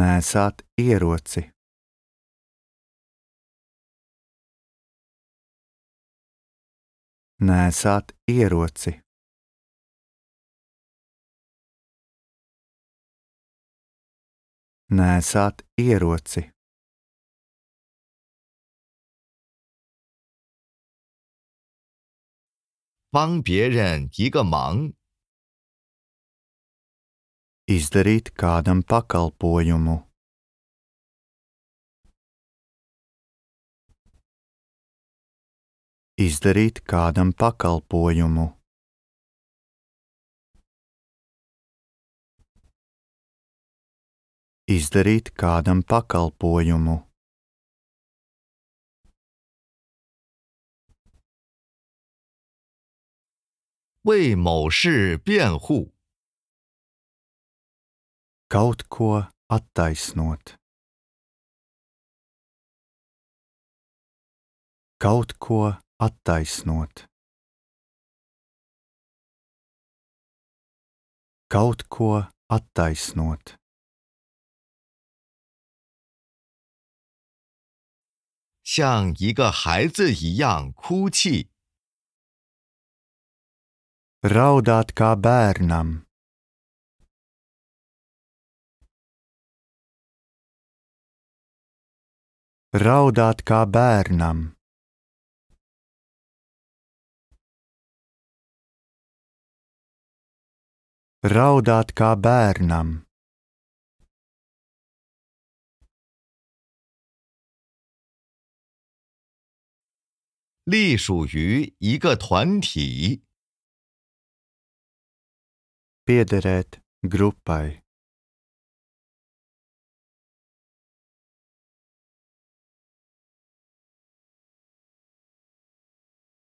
Speaker 2: Nēsāt ieroci. Nēsāt ieroci. nesāt ieroci. Izdarīt kādam pakalpojumu. Izdarīt kādam pakalpojumu. izdarīt kādam pakalpojumu. Kaut ko attaisnot. Kaut ko attaisnot. Kaut ko attaisnot. 像一个孩子一样哭泣。
Speaker 1: Raudāt kā bērnam.
Speaker 2: Raudāt kā bērnam. Raudāt kā bērnam. 隶属于一个团体。pered grupai.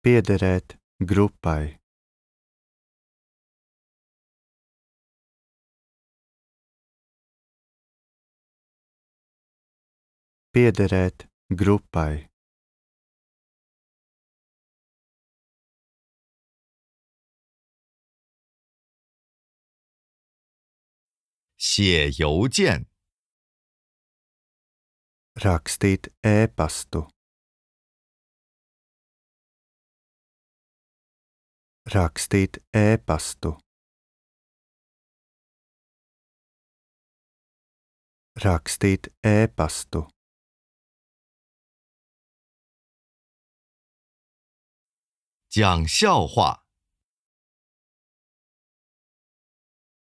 Speaker 2: pered grupai. pered grupai. 写邮件，rakstīt ēpastu, rakstīt ēpastu, rakstīt ēpastu, Jiang Xiaohua.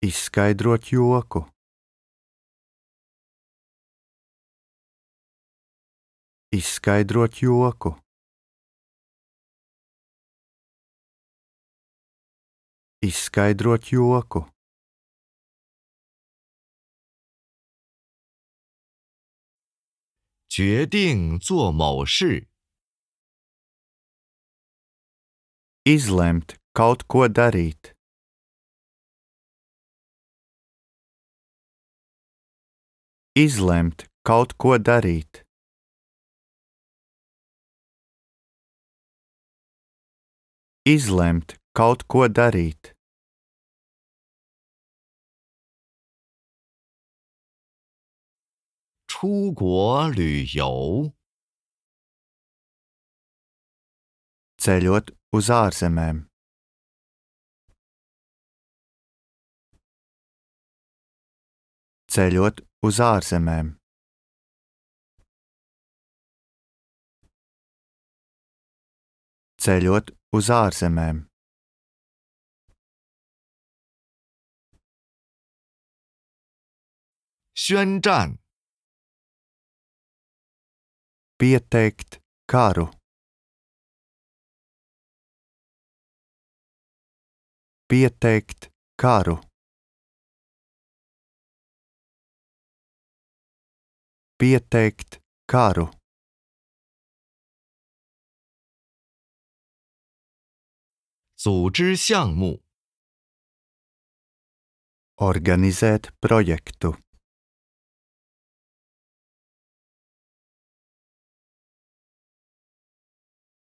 Speaker 2: izskaidrot joku. Izskaidrot joku. Izskaidrot joku. Izlemt kaut ko darīt. Izlemt kaut ko darīt. izlemt, kaut ko darīt. Ceļot uz ārzemēm. Ceļot uz ārzemēm. Ceļot uz ārzemēm. Xuanzhan Pieteikt karu Pieteikt karu Pieteikt karu 组织项目。organizet projektu。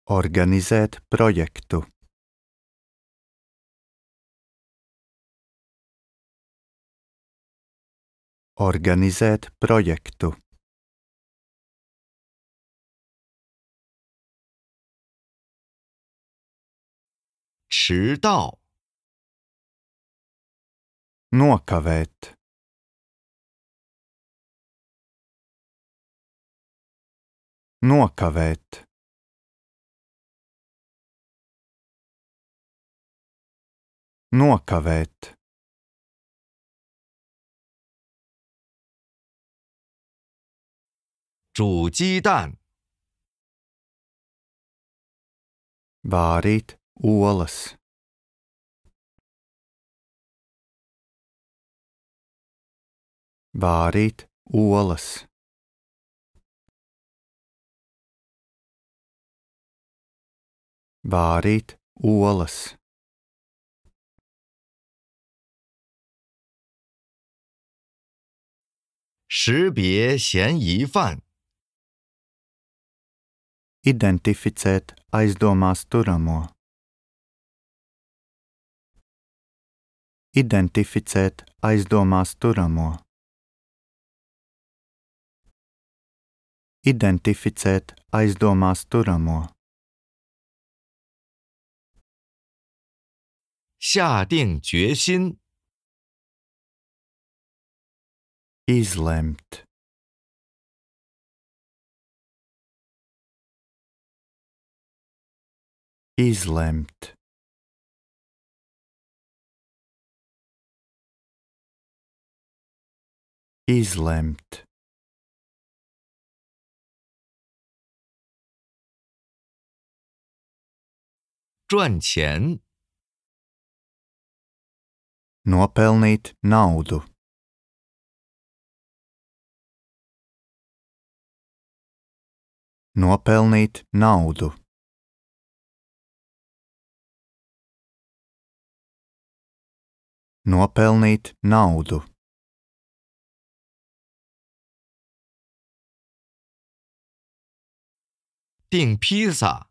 Speaker 2: organizet projektu。organizet projektu。迟到。nokavēt nokavēt nokavēt Vārīt olas vārīt olas vārīt olas
Speaker 1: Identificēt aizdomās turamo.
Speaker 2: Identificēt aizdomās turamo. Identificēt aizdomās turamo. Izlemt. Izlemt. izlemt. Nopelnīt naudu. Nopelnīt naudu. Nopelnīt naudu. 订披萨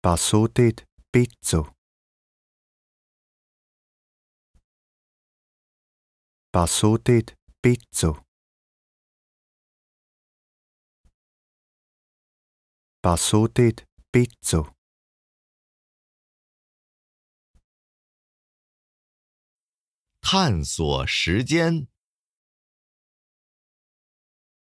Speaker 2: p a s o d i t p i z z o p a s o d i t p i z z o p a s o d i t pizza。探索时间。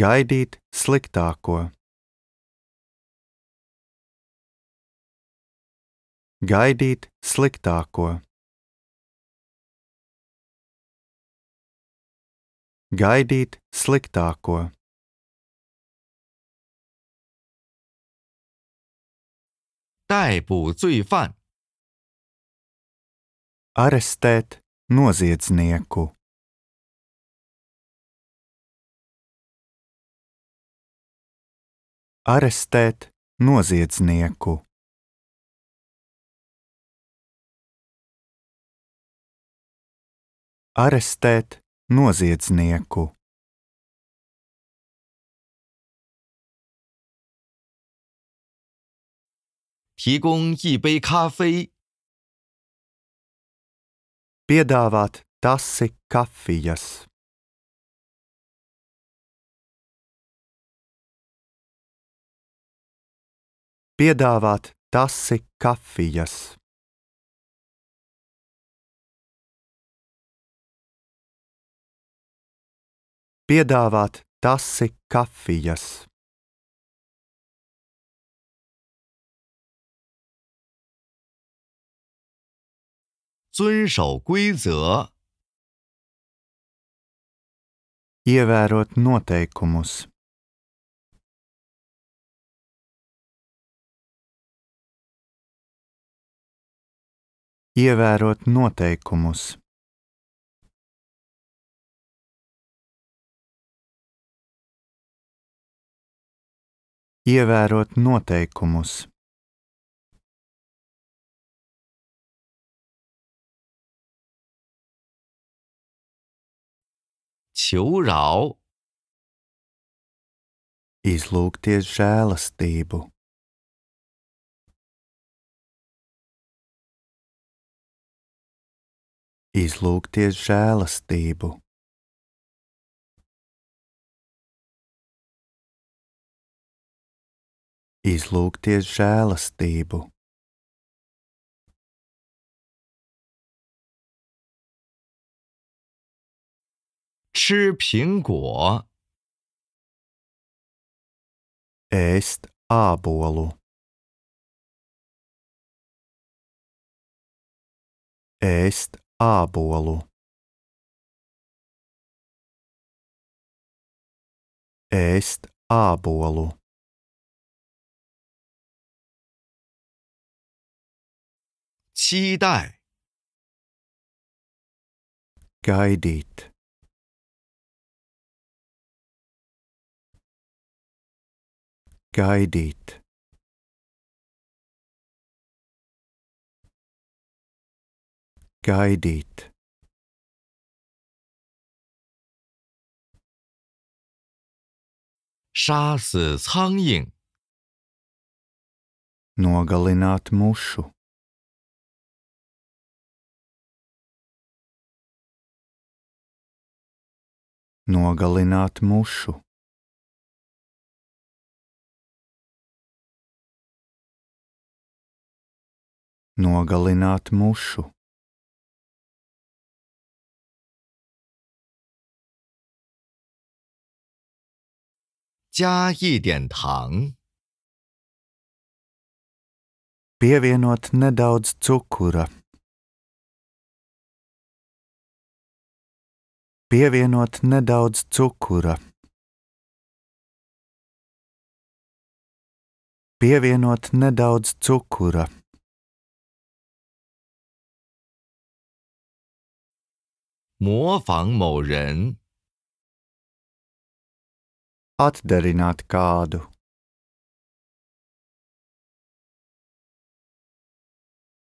Speaker 2: gaidīt sliktāko. Gaidīt sliktāko. Gaidīt sliktāko. Arestēt noziedznieku. arestēt noziedznieku. Arestēt noziedznieku. Piedāvāt tasi kafijas. piedāvāt tasi kafijas. Piedāvāt tasi kafijas. Ievērot noteikumus. ievērot noteikumus. Ievērot noteikumus. Izlūgties žēlastību. izlūgties žēlastību. Izlūgties žēlastību. Čī pinguo. Ēst ābolu. Ēst ābolu. Ēst ābolu. Qīdāi. Gaidīt. Gaidīt. gaidīt. Šāsi cāngjīng. Nogalināt mušu. Nogalināt mušu. Nogalināt mušu. 加一点糖。Pievienot nedaudz cukura. Pievienot nedaudz cukura. Pievienot nedaudz cukura. Mofang 某人 atdarināt kādu.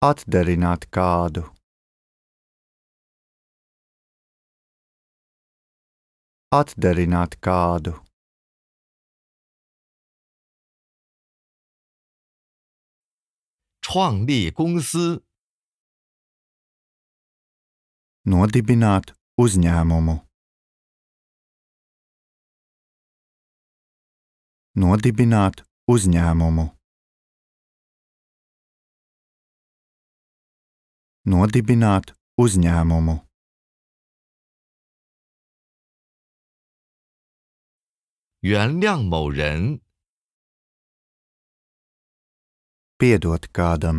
Speaker 2: Atdarināt kādu. Atdarināt kādu. Nodibināt uzņēmumu. Nodibināt uzņēmumu. Nodibināt uzņēmumu. Piedot kādam.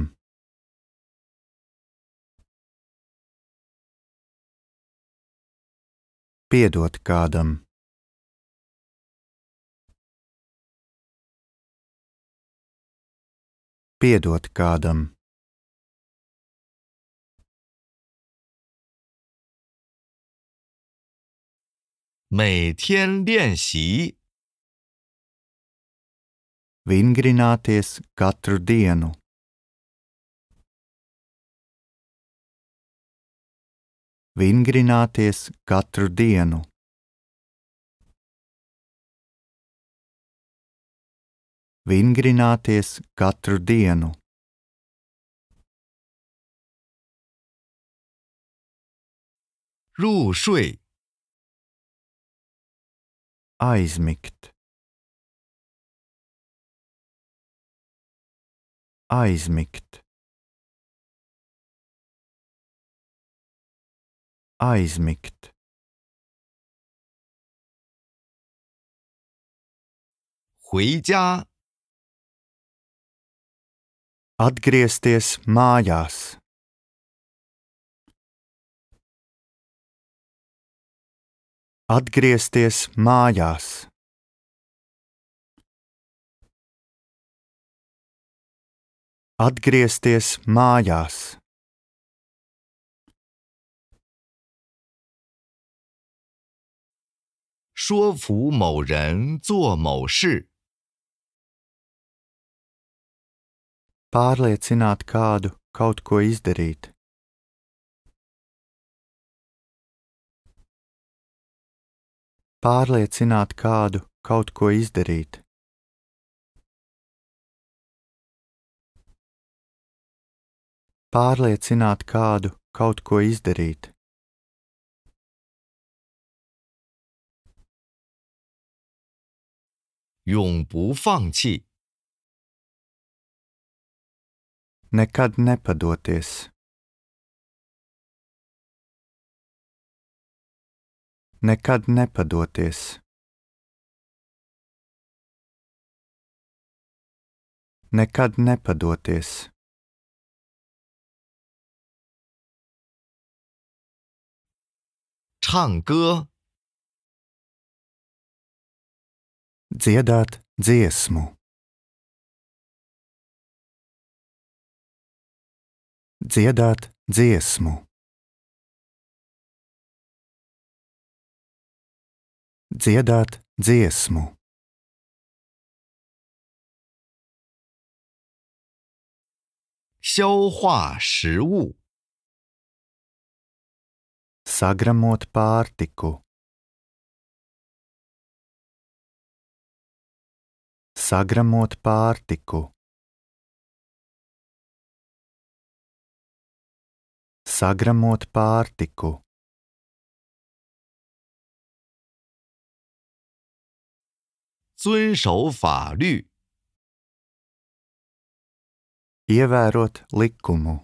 Speaker 2: Piedot kādam. piedot kādam. Vingrināties katru dienu. Vingrināties katru dienu. vingrināties katru dienu. Rūšui aizmigt, aizmigt, aizmigt. Huijia. adgreastes m a j a s a d g r e a s t e s m a j a s a d g r e a s t e s m a j a s
Speaker 1: 说服某人做某事。pārliecināt kādu kaut ko
Speaker 2: izdarīt. Pārliecināt kādu kaut ko izdarīt. Pārliecināt kādu kaut ko izdarīt. Jung 不放弃 nekad nepadoties. Nekad nepadoties. Nekad nepadoties. Dziedāt dziesmu. Ziadat zi esmo. Ziadat zi esmo. 消化食物 s a g r a m o t p ā r tikko. s a g r a m o t p ā r tikko. sagramot pārtiku. Ievērot likumu.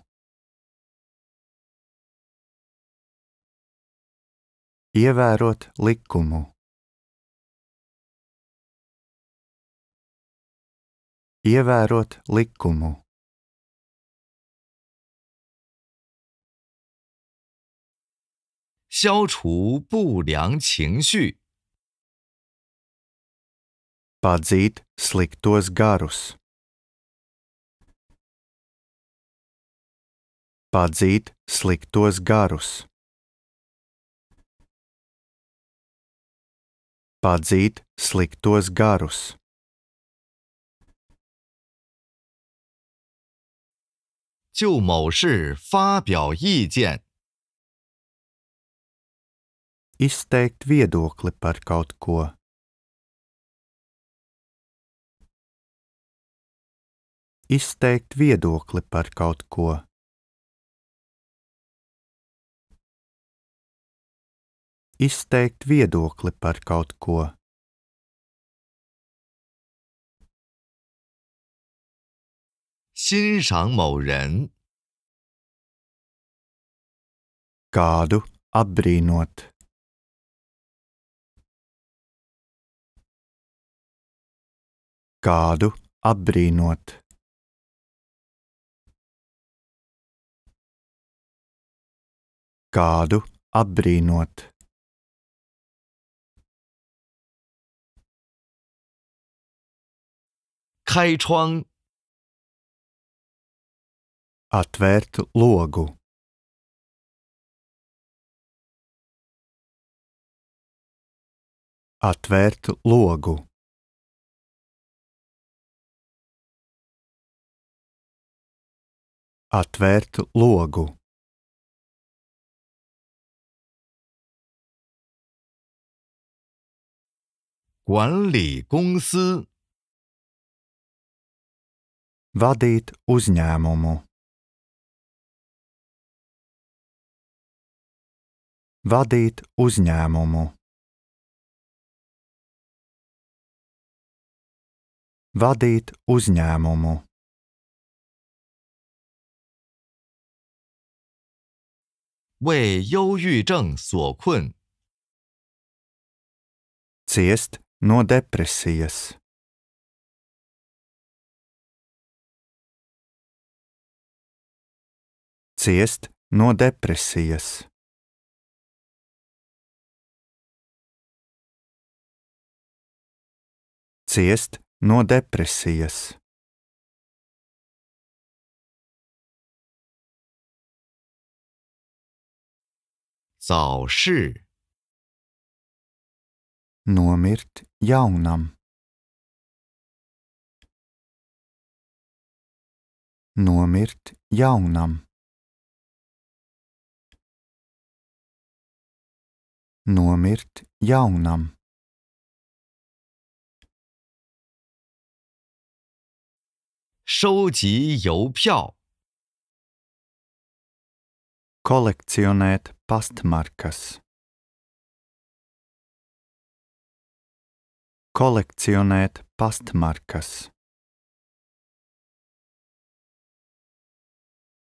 Speaker 2: Ievērot likumu. Ievērot likumu. 消除不良情绪。Paziit sliktuos garus。Paziit sliktuos garus。Paziit sliktuos garus。就某事发表意见。izteikt viedokli par kaut ko. Izteikt viedokli par kaut ko. Izteikt viedokli par kaut ko. Kādu apbrīnot. kādu apbrīnot. Kādu apbrīnot. Kaičuang. Atvērt logu. Atvērt logu. Atvērt logu. Vadīt uzņēmumu. Vadīt uzņēmumu. Vadīt uzņēmumu. 为忧郁症所困。Ciest no depresijas. Ciest no depresijas. Ciest no depresijas. 早逝。Nomirt jaunam. Nomirt jaunam. Nomirt jaunam. Sjóðið jólpjál. kolekcionēt pastmarkas. Kolekcionēt pastmarkas.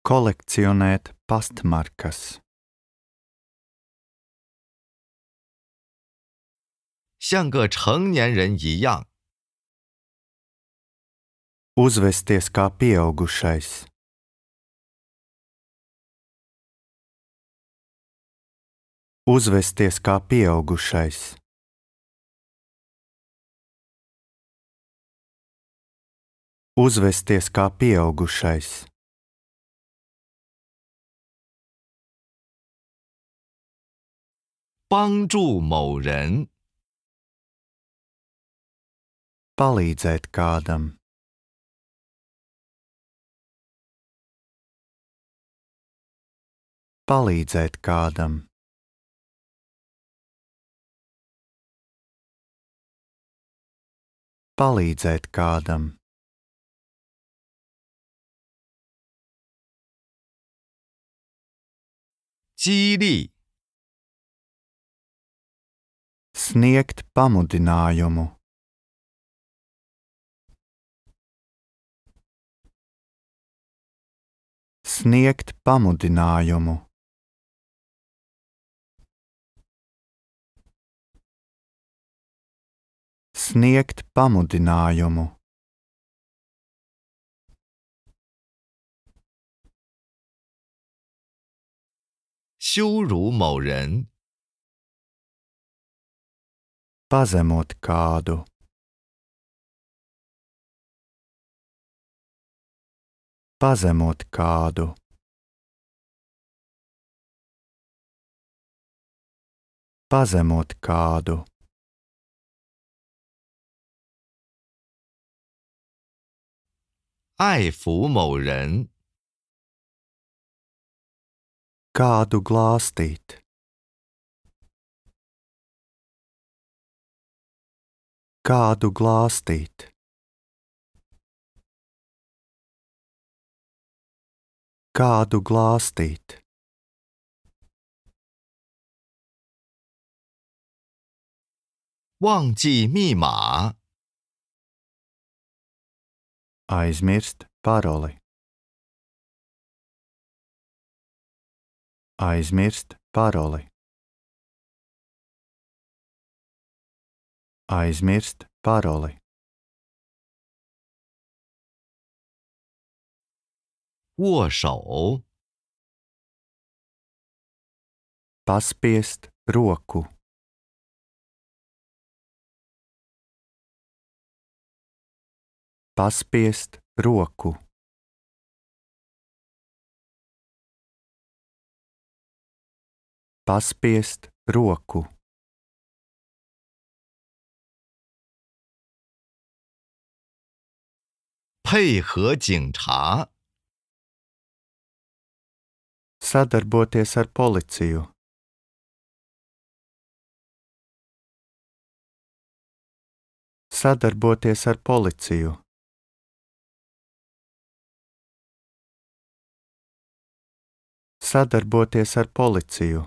Speaker 2: Kolekcionēt pastmarkas. Uzvesties kā pieaugušais. Uzvesties kā pieaugušais. Uzvesties kā pieaugušais. Palīdzēt kādam. Palīdzēt kādam. palīdzēt kādam. Ķīlī Sniegt pamudinājumu. Sniegt pamudinājumu. sniegt pamudinājumu. Pazemot kādu. パゼモトカードパゼモトカード爱抚某人。Kādu glāstīt? Kādu glāstīt? Kādu glāstīt? Wang 忘记密码。Aizmirst paroli. Aizmirst paroli. Aizmirst paroli. Paspiest roku. Paspiest roku. Paspiest roku. Pei he jing chā. Sadarboties ar policiju. Sadarboties ar policiju. sadarboties ar policiju.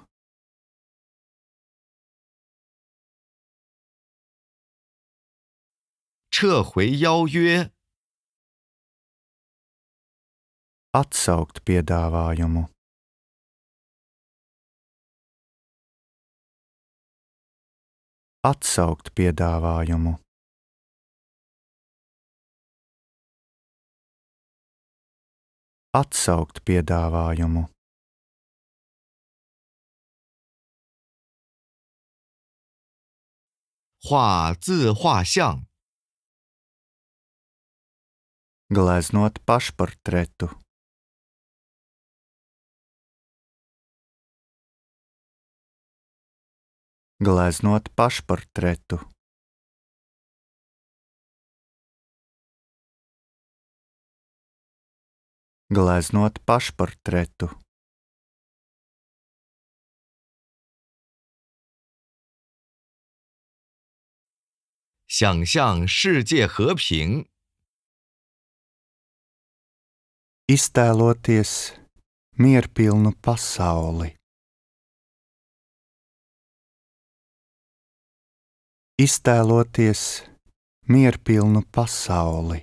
Speaker 2: Atsaukt piedāvājumu. アッサウクトピエダーワーヨム。アッサウクトピエダーワーヨム。画自画像。Gleznot pašportretu. Gleznot pašportretu. Gleznot pašportretu. 想象世界和平。Iztēloties mierpilnu pasauli. Iztēloties mierpilnu pasauli.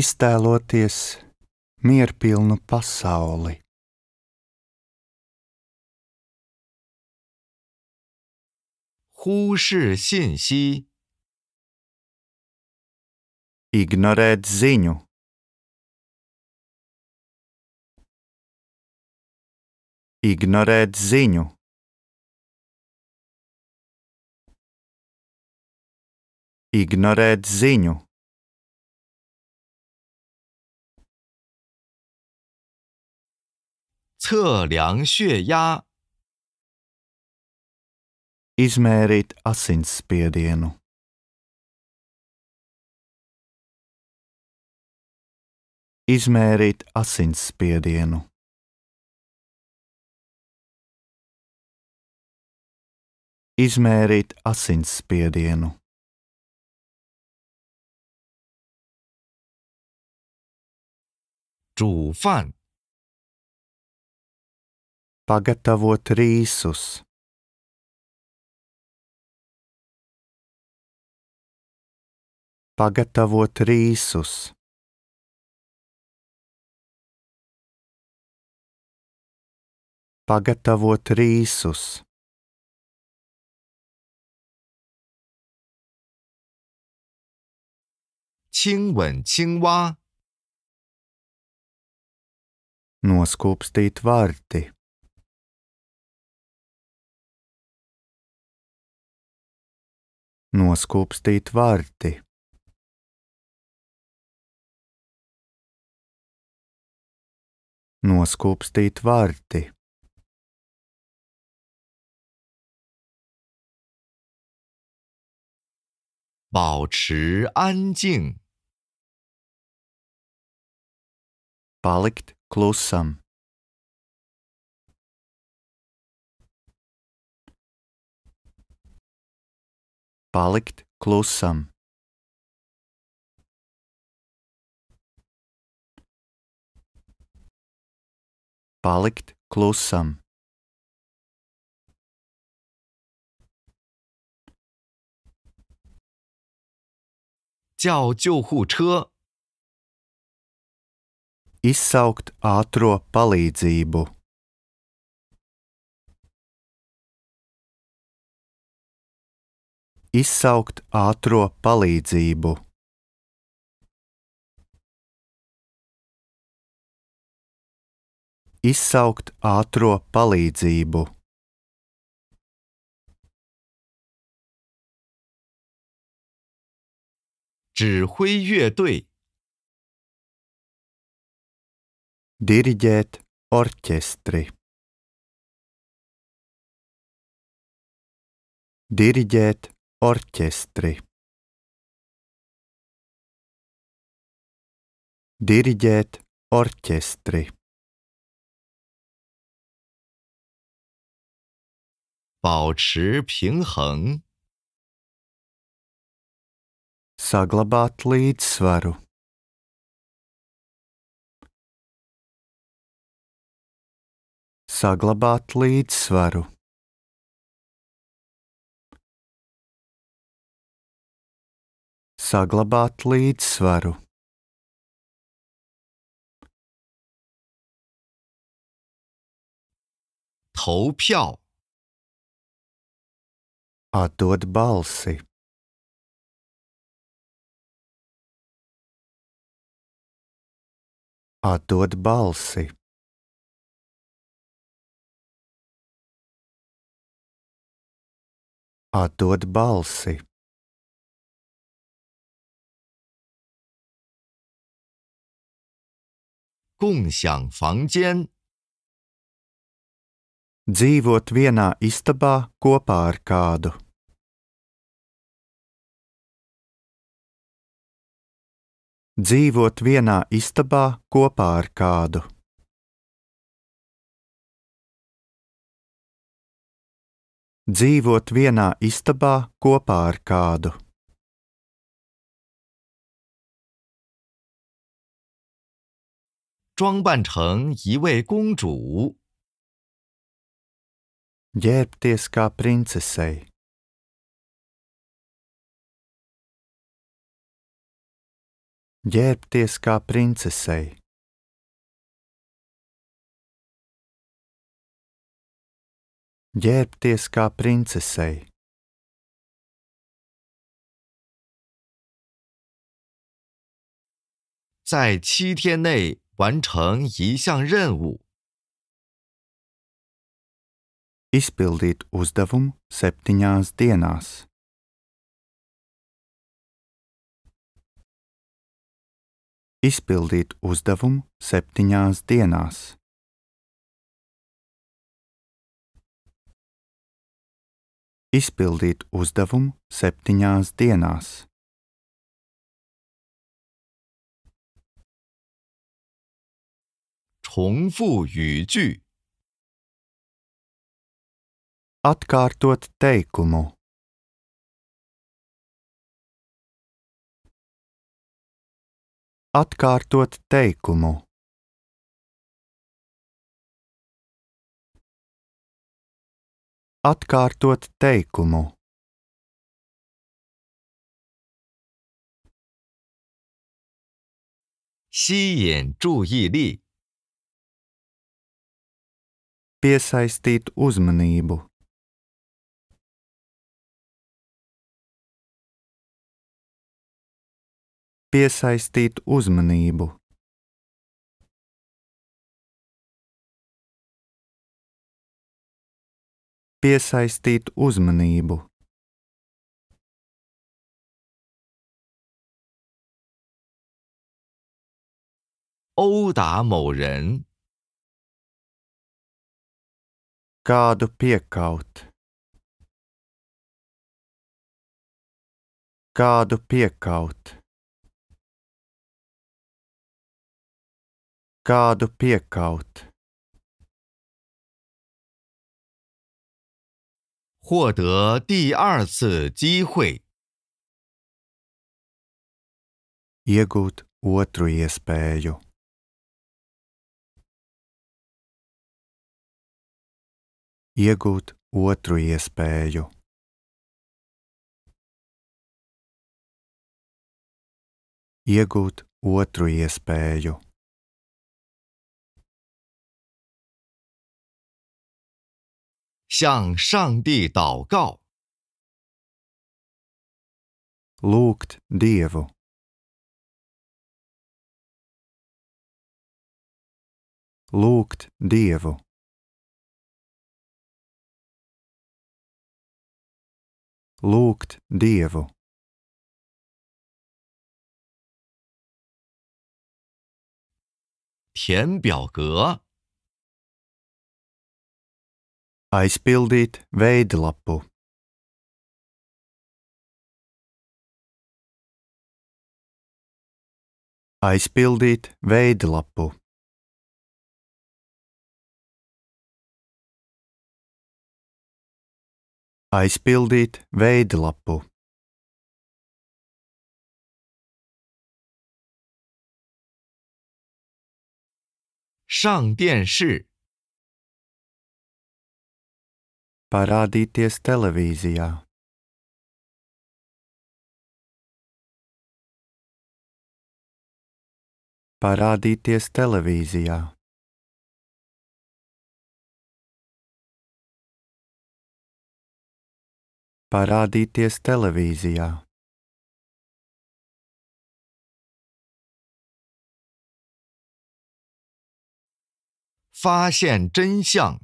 Speaker 2: Iztēloties mierpilnu pasauli. 忽视信息。Ignored z i n a Ignored z i n a Ignored z i n a 测量血压。izmērīt asinsspiedienu. Izmērīt asinsspiedienu. Izmērīt asinsspiedienu. Pagatavot rīsus. pagatavot rīsus. Pagatavot rīsus. Qing wen qing wā. Noskūpstīt varti. Noskūpstīt varti. noskūpstīt varti. Palikt klusam. Palikt klusam. palikt klusam. Izsaukt ātrā palīdzību. Izsaukt ātrā palīdzību. izsaukt ātrā palīdzību. Diriģēt orķestri. Diriģēt orķestri. Diriģēt orķestri. 保持平衡。Saglabatli itsvaru。Saglabatli itsvaru。Saglabatli itsvaru。投票。atdod balsi. Atdod balsi. Atdod balsi.
Speaker 1: 共享房间。dzīvot vienā istabā kopā ar kādu.
Speaker 2: Dzīvot vienā istabā kopā ar kādu. Dzīvot vienā istabā kopā ar kādu. Zhuang 装扮成一位公主。吉尔特斯卡公主赛。吉尔特斯卡公主赛。吉尔特斯卡公主赛。在
Speaker 1: 七天内完成一项任务。Izpildīt uzdevumu septiņās dienās.
Speaker 2: Izpildīt uzdevumu septiņās dienās. Izpildīt uzdevumu septiņās dienās. 重复语句。Atkārtot teikumu. Atkārtot teikumu. Atkārtot teikumu. Piesāistīt uzmanību. Piesaistīt uzmanību. Piesaistīt uzmanību. Kādu piekaut? Kādu piekaut? kādu piekaut. 获得第二次机会。Iegūt otru iespēju. 获得第二次机会。otru iespēju. Iegūt otru iespēju. 向上帝祷告。l o o k e d i ē v o l o o k e d i ē v o l o o k e diēvo。填表格。Aizpildīt veidlapu. Aizpildīt veidlapu. Aizpildīt veidlapu. Shang 电视 parādīties televīzijā. Parādīties televīzijā. Parādīties televīzijā. Fāšien 真相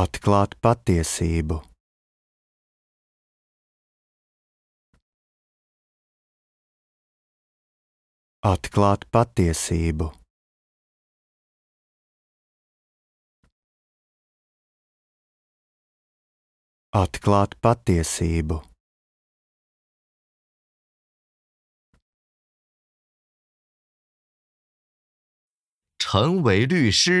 Speaker 2: Atklāt patiesību. Atklāt patiesību. Atklāt patiesību. Chen 为律师。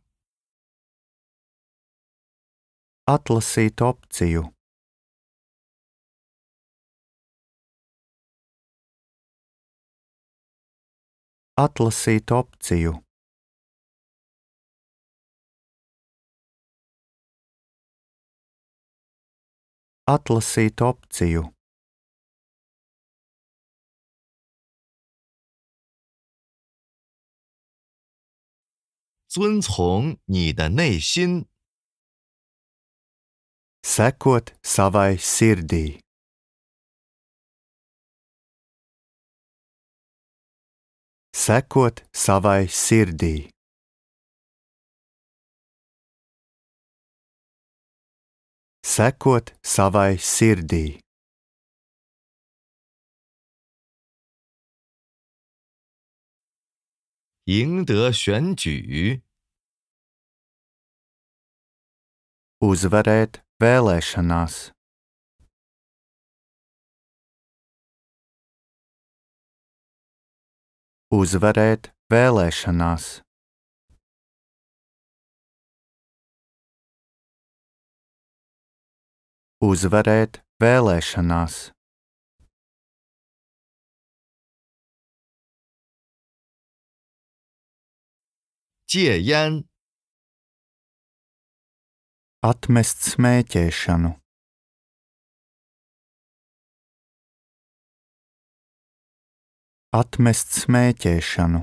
Speaker 2: Atlasit opsiu. Atlasit opsiu. Atlasit opsiu. 遵从你的内心。sekot savai sirdī. Sekot savai sirdī. Sekot savai sirdī. Uzvarēt Vēlēšanās. Uzvarēt vēlēšanās. Uzvarēt vēlēšanās. Jie yan. Atmest smēķēšanu. Atmest smēķēšanu.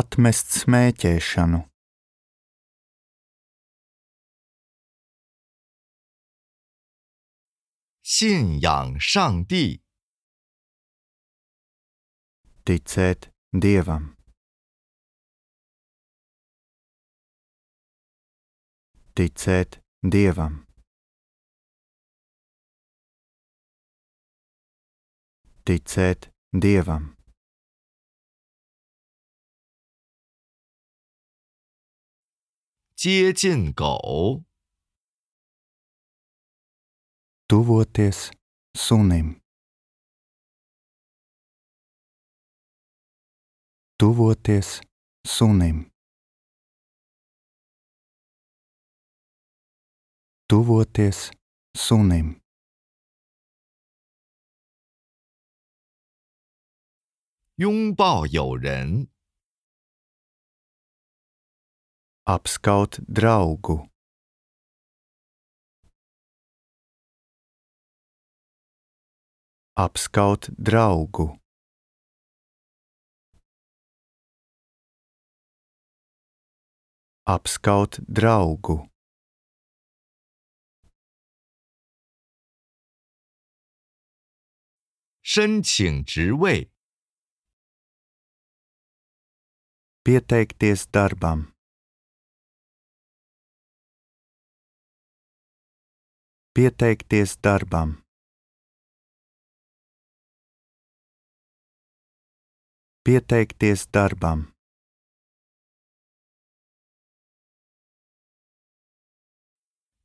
Speaker 2: Atmest smēķēšanu. Ticēt Dievam. ticēt Dievam. Ticēt Dievam. Tuvoties sunim. Tuvoties sunim. tuvoties sunim. Apskaut draugu. Apskaut draugu. Apskaut draugu. 申请职位。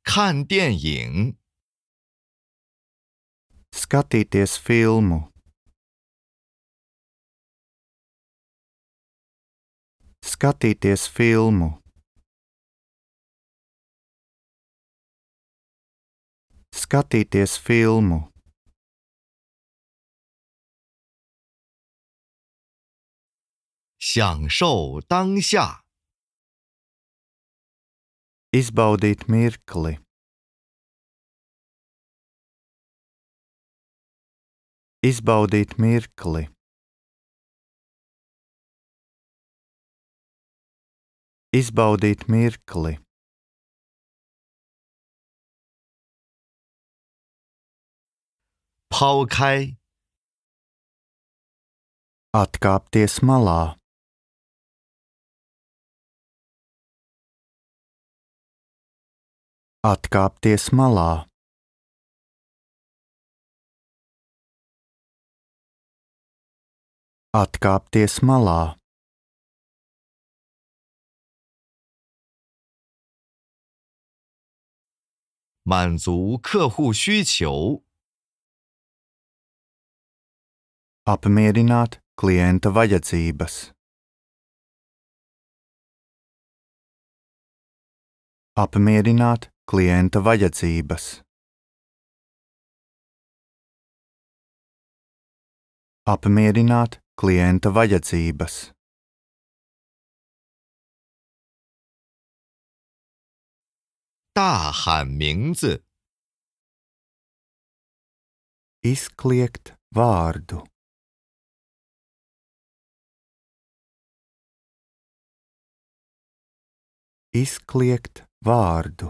Speaker 2: 看电影。skatīties filmu. Skatīties filmu. Skatīties filmu. Izbaudīt mirkli. izbaudīt mirkli. Izbaudīt mirkli. Paukai. Atkāpties malā. Atkāpties malā. atkāpties malā. Man Apmierināt klienta vajadzības. Apmierināt klienta vajadzības. Apmierināt klienta vajadzības. Izkliegt vārdu. Izkliegt vārdu.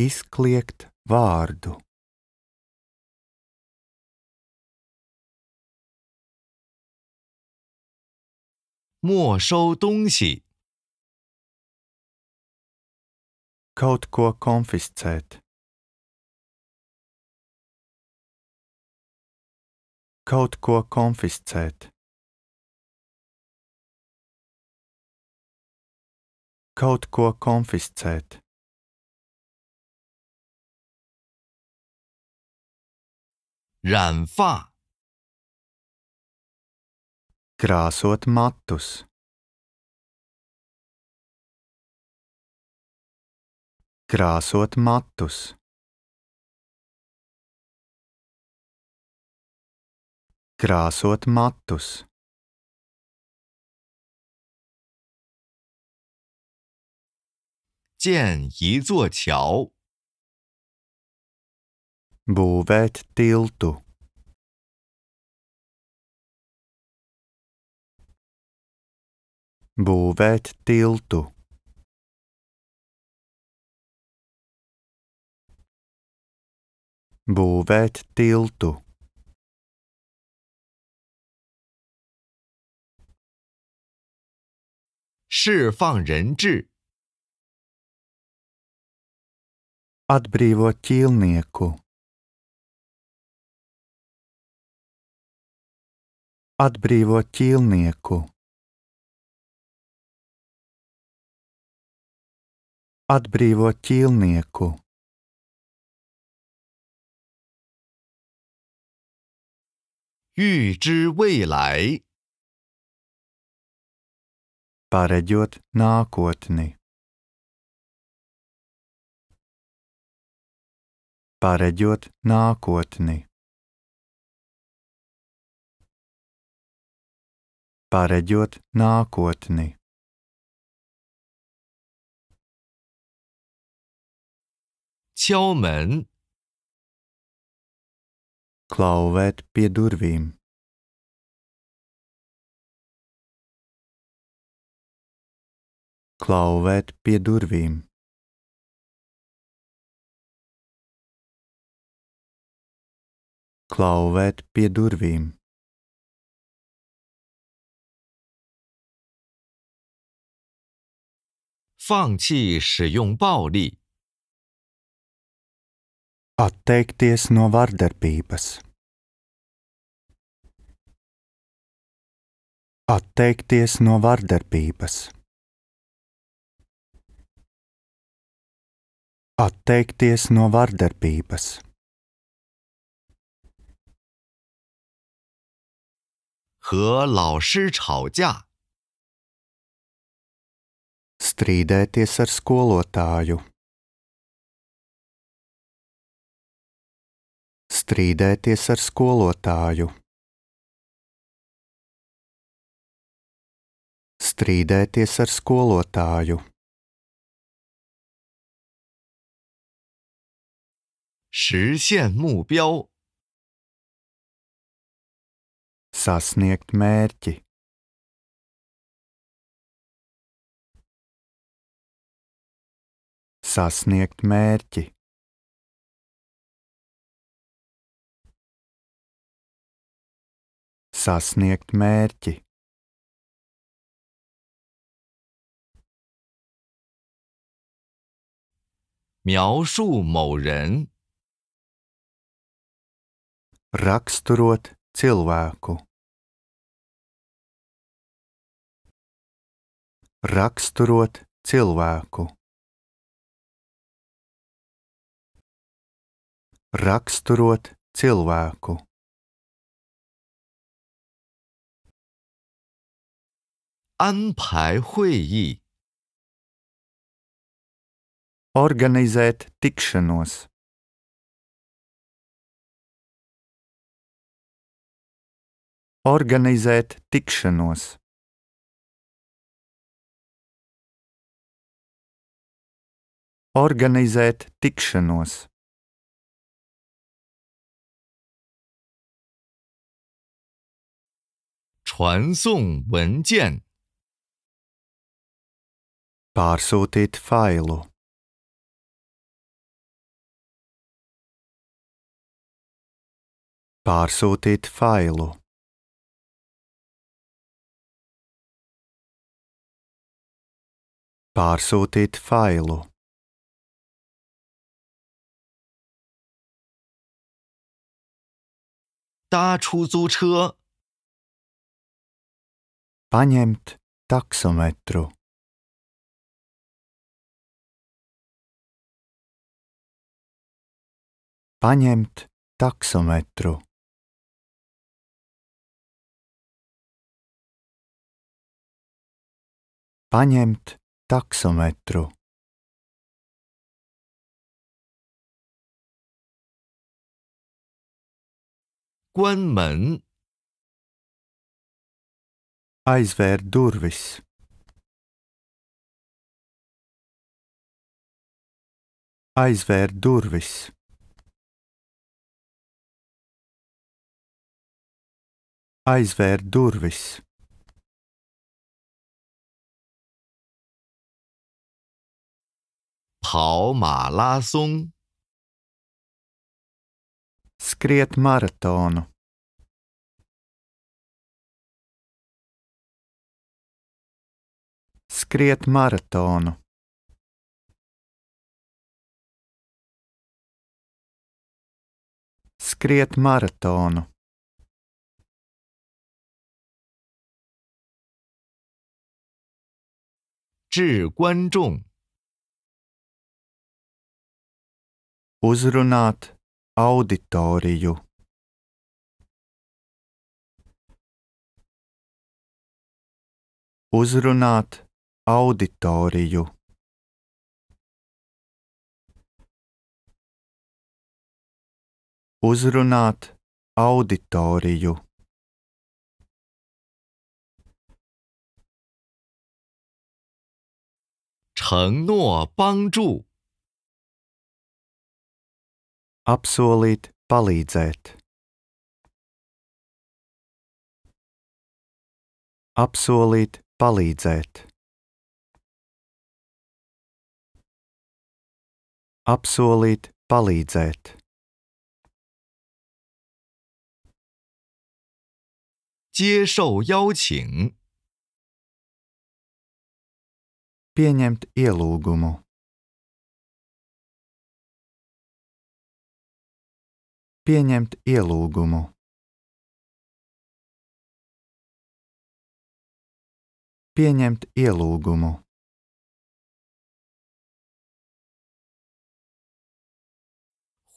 Speaker 2: Izkliegt vārdu Kaut ko konfiscēt. Kaut ko konfiscēt. Kaut ko konfiscēt. 染发，krāsot matus, krāsot matus, krāsot matus, 建一座桥。Būvēt tiltu. Būvēt tiltu. Būvēt tiltu. Atbrīvot ķīlnieku. atbrīvo ķīlnieku. Atbrīvo ķīlnieku. Pareģot nākotni. Pareģot nākotni. pareģot nākotni. Ķelmen Klauvēt pie durvīm. Klauvēt pie durvīm. Klauvēt pie durvīm. 放弃使用暴力。Atteikties no vardarbības. Atteikties no vardarbības. Atteikties no vardarbības. Hē, 老师吵架 strīdēties ar skolotāju, strīdēties ar skolotāju, strīdēties ar skolotāju. Sasniegt mērķi. sasniegt mērķi. Sasniegt mērķi. Raksturot cilvēku. Raksturot cilvēku. raksturot cilvēku. Anpai huijī Organizēt tikšanos Organizēt tikšanos Organizēt tikšanos 传送文件。parsotet failu. parsotet failu. parsotet failu. 搭出租车。paņemt taksometru. Paņemt taksometru. Paņemt taksometru. Quan mẫn aizvērt durvis. Aizvērt durvis. Aizvērt durvis. Pao mā lā sung. Skriet maratonu. skriet maratonu. Skriet maratonu. Uzrunāt auditoriju. uzrunāt auditoriju. Uzrunāt auditoriju. Apsolīt palīdzēt. Apsolīt palīdzēt. apsolīt palīdzēt. Pieņemt ielūgumu. Pieņemt ielūgumu. Pieņemt ielūgumu.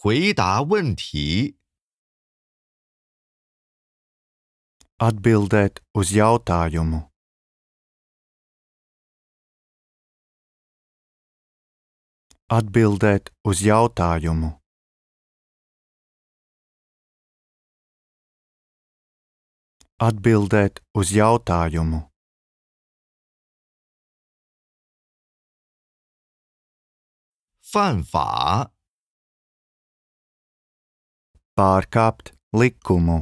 Speaker 2: 回答问题。adbildet osjauta jomu，adbildet osjauta jomu，adbildet osjauta jomu，犯法。pārkāpt likumu.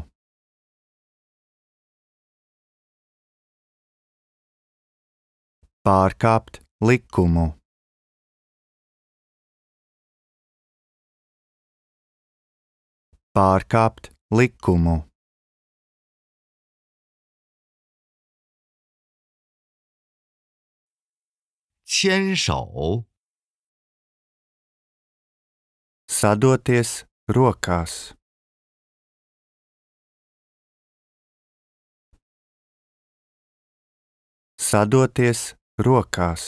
Speaker 2: Pārkāpt likumu. Pārkāpt likumu. Sadoties rokās. Sadoties rokās.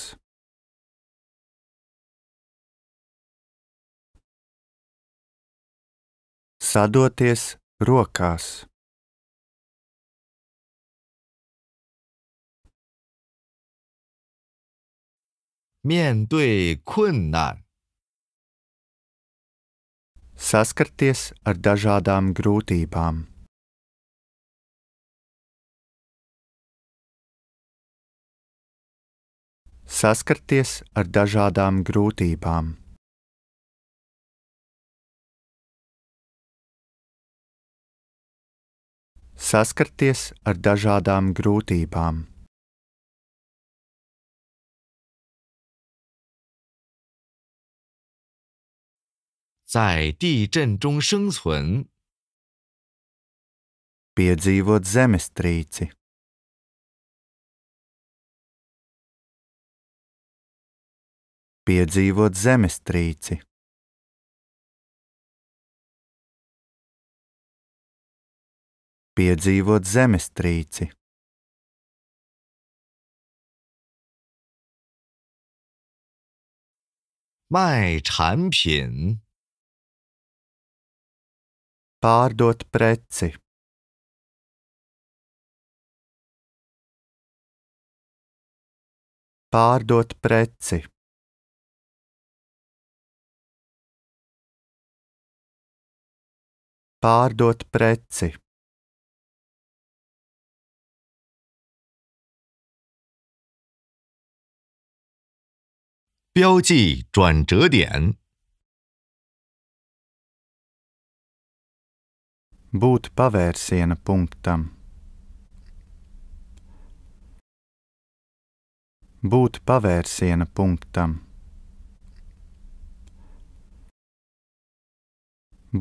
Speaker 2: Sadoties rokās.
Speaker 1: Saskarties ar dažādām grūtībām.
Speaker 2: saskarties ar dažādām grūtībām. Saskarties ar dažādām grūtībām. Piedzīvot zemestrīci. piedzīvot zemestrīci. Piedzīvot zemestrīci. Māj čānpin. Pārdot preci. Pārdot preci. pārdot preci.
Speaker 1: 标记转折点。Būt pavērsiena punktam. Būt pavērsiena punktam.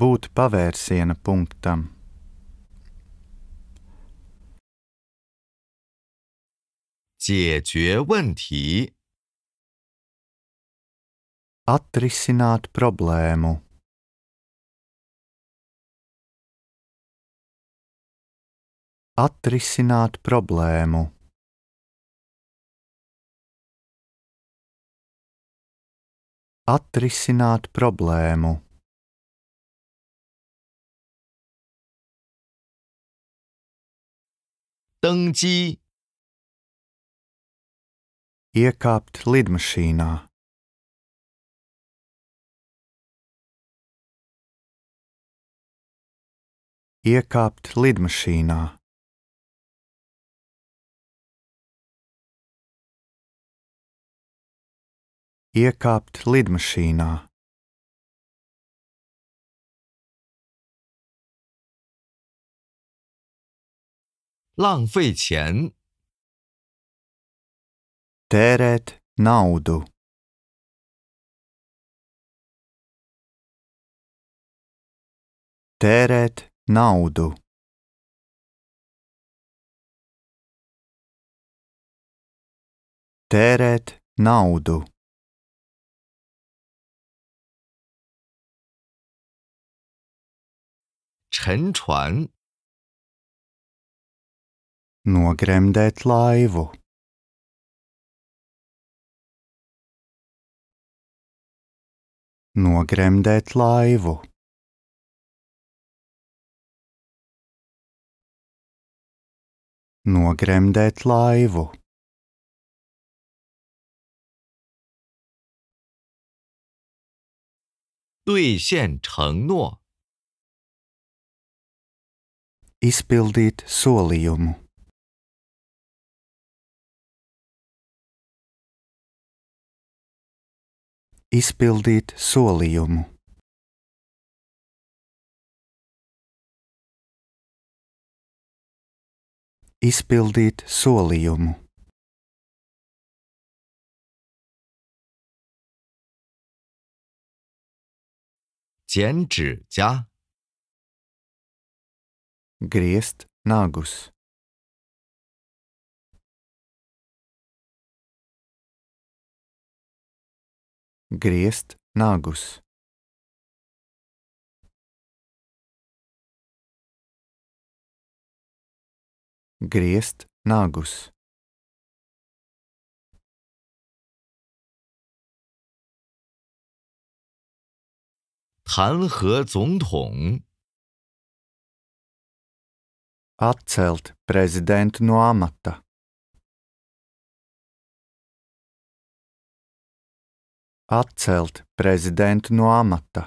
Speaker 1: būt pavērsiena punktam.
Speaker 2: Atrisināt problēmu. Atrisināt problēmu. Atrisināt problēmu. 登机。Iekāpt lidmašīnā. Iekāpt lidmašīnā. Iekāpt lidmašīnā. 浪费钱，teret naudo，teret naudo，teret naudo，沉船。Nogremdēt laivu. Nogremdēt laivu. Nogremdēt laivu. Izpildīt solījumu. izpildīt solījumu. Izpildīt solījumu. Griezt nagus. griezt nagus. Griezt nagus. Atcelt prezidentu no amata. atcelt prezidentu no amata.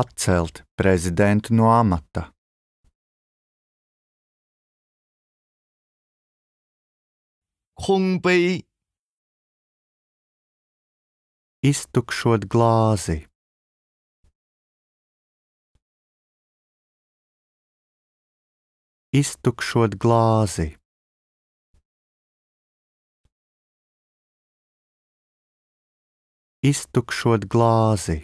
Speaker 2: Atcelt prezidentu no amata. Hongbei Iztukšot glāzi. Iztukšot glāzi. iztukšot glāzi.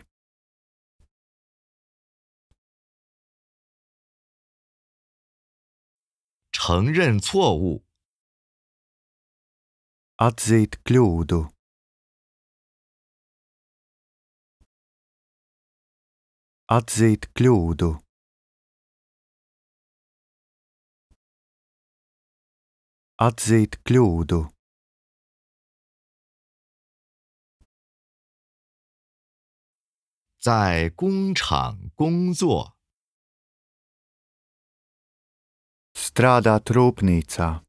Speaker 2: Atzīt kļūdu. Atzīt kļūdu. Atzīt kļūdu. 在工厂工作。Strada t r u p n i c a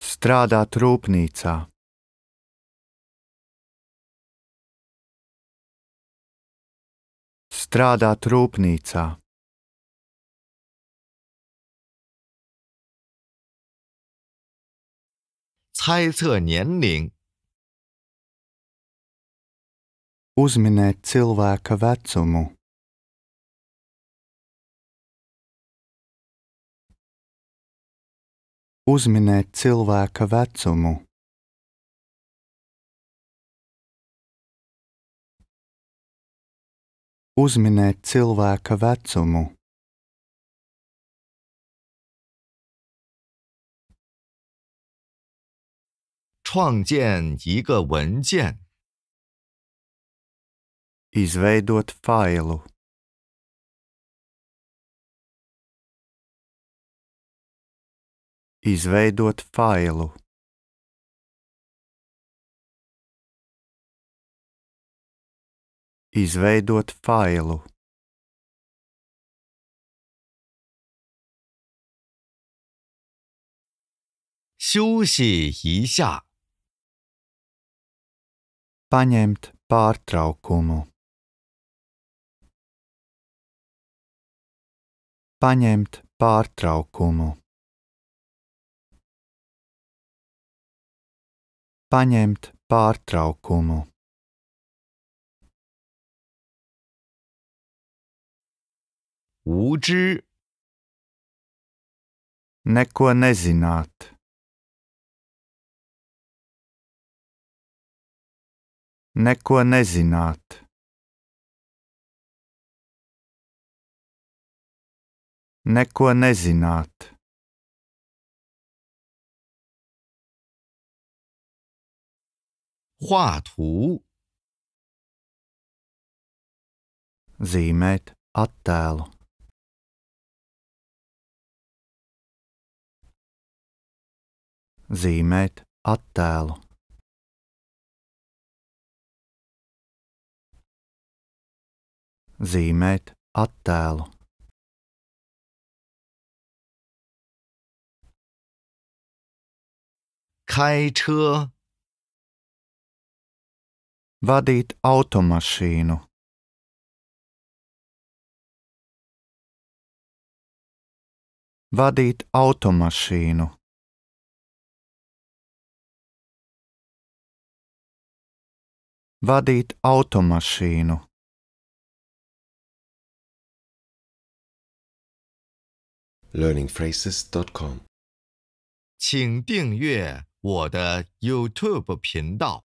Speaker 2: Strada t r u p n i c a Strada t r u p n i c a 猜测年龄。Uzminet celva kvatsumu. Uzminet celva kvatsumu. Uzminet celva kvatsumu. 创建一个文件。izveidot failu。izveidot failu。izveidot failu。休息一下。paņemt pārtraukumu. Paņemt pārtraukumu. Paņemt pārtraukumu. Uģi. Neko nezināt. neko nezināt. Neko nezināt. Huātū zīmēt attēlu. Zīmēt attēlu. zīmēt attēlu. Kaičē vadīt automašīnu. Vadīt automašīnu. Vadīt automašīnu. learningphrases.com。请订阅我的 YouTube 频道。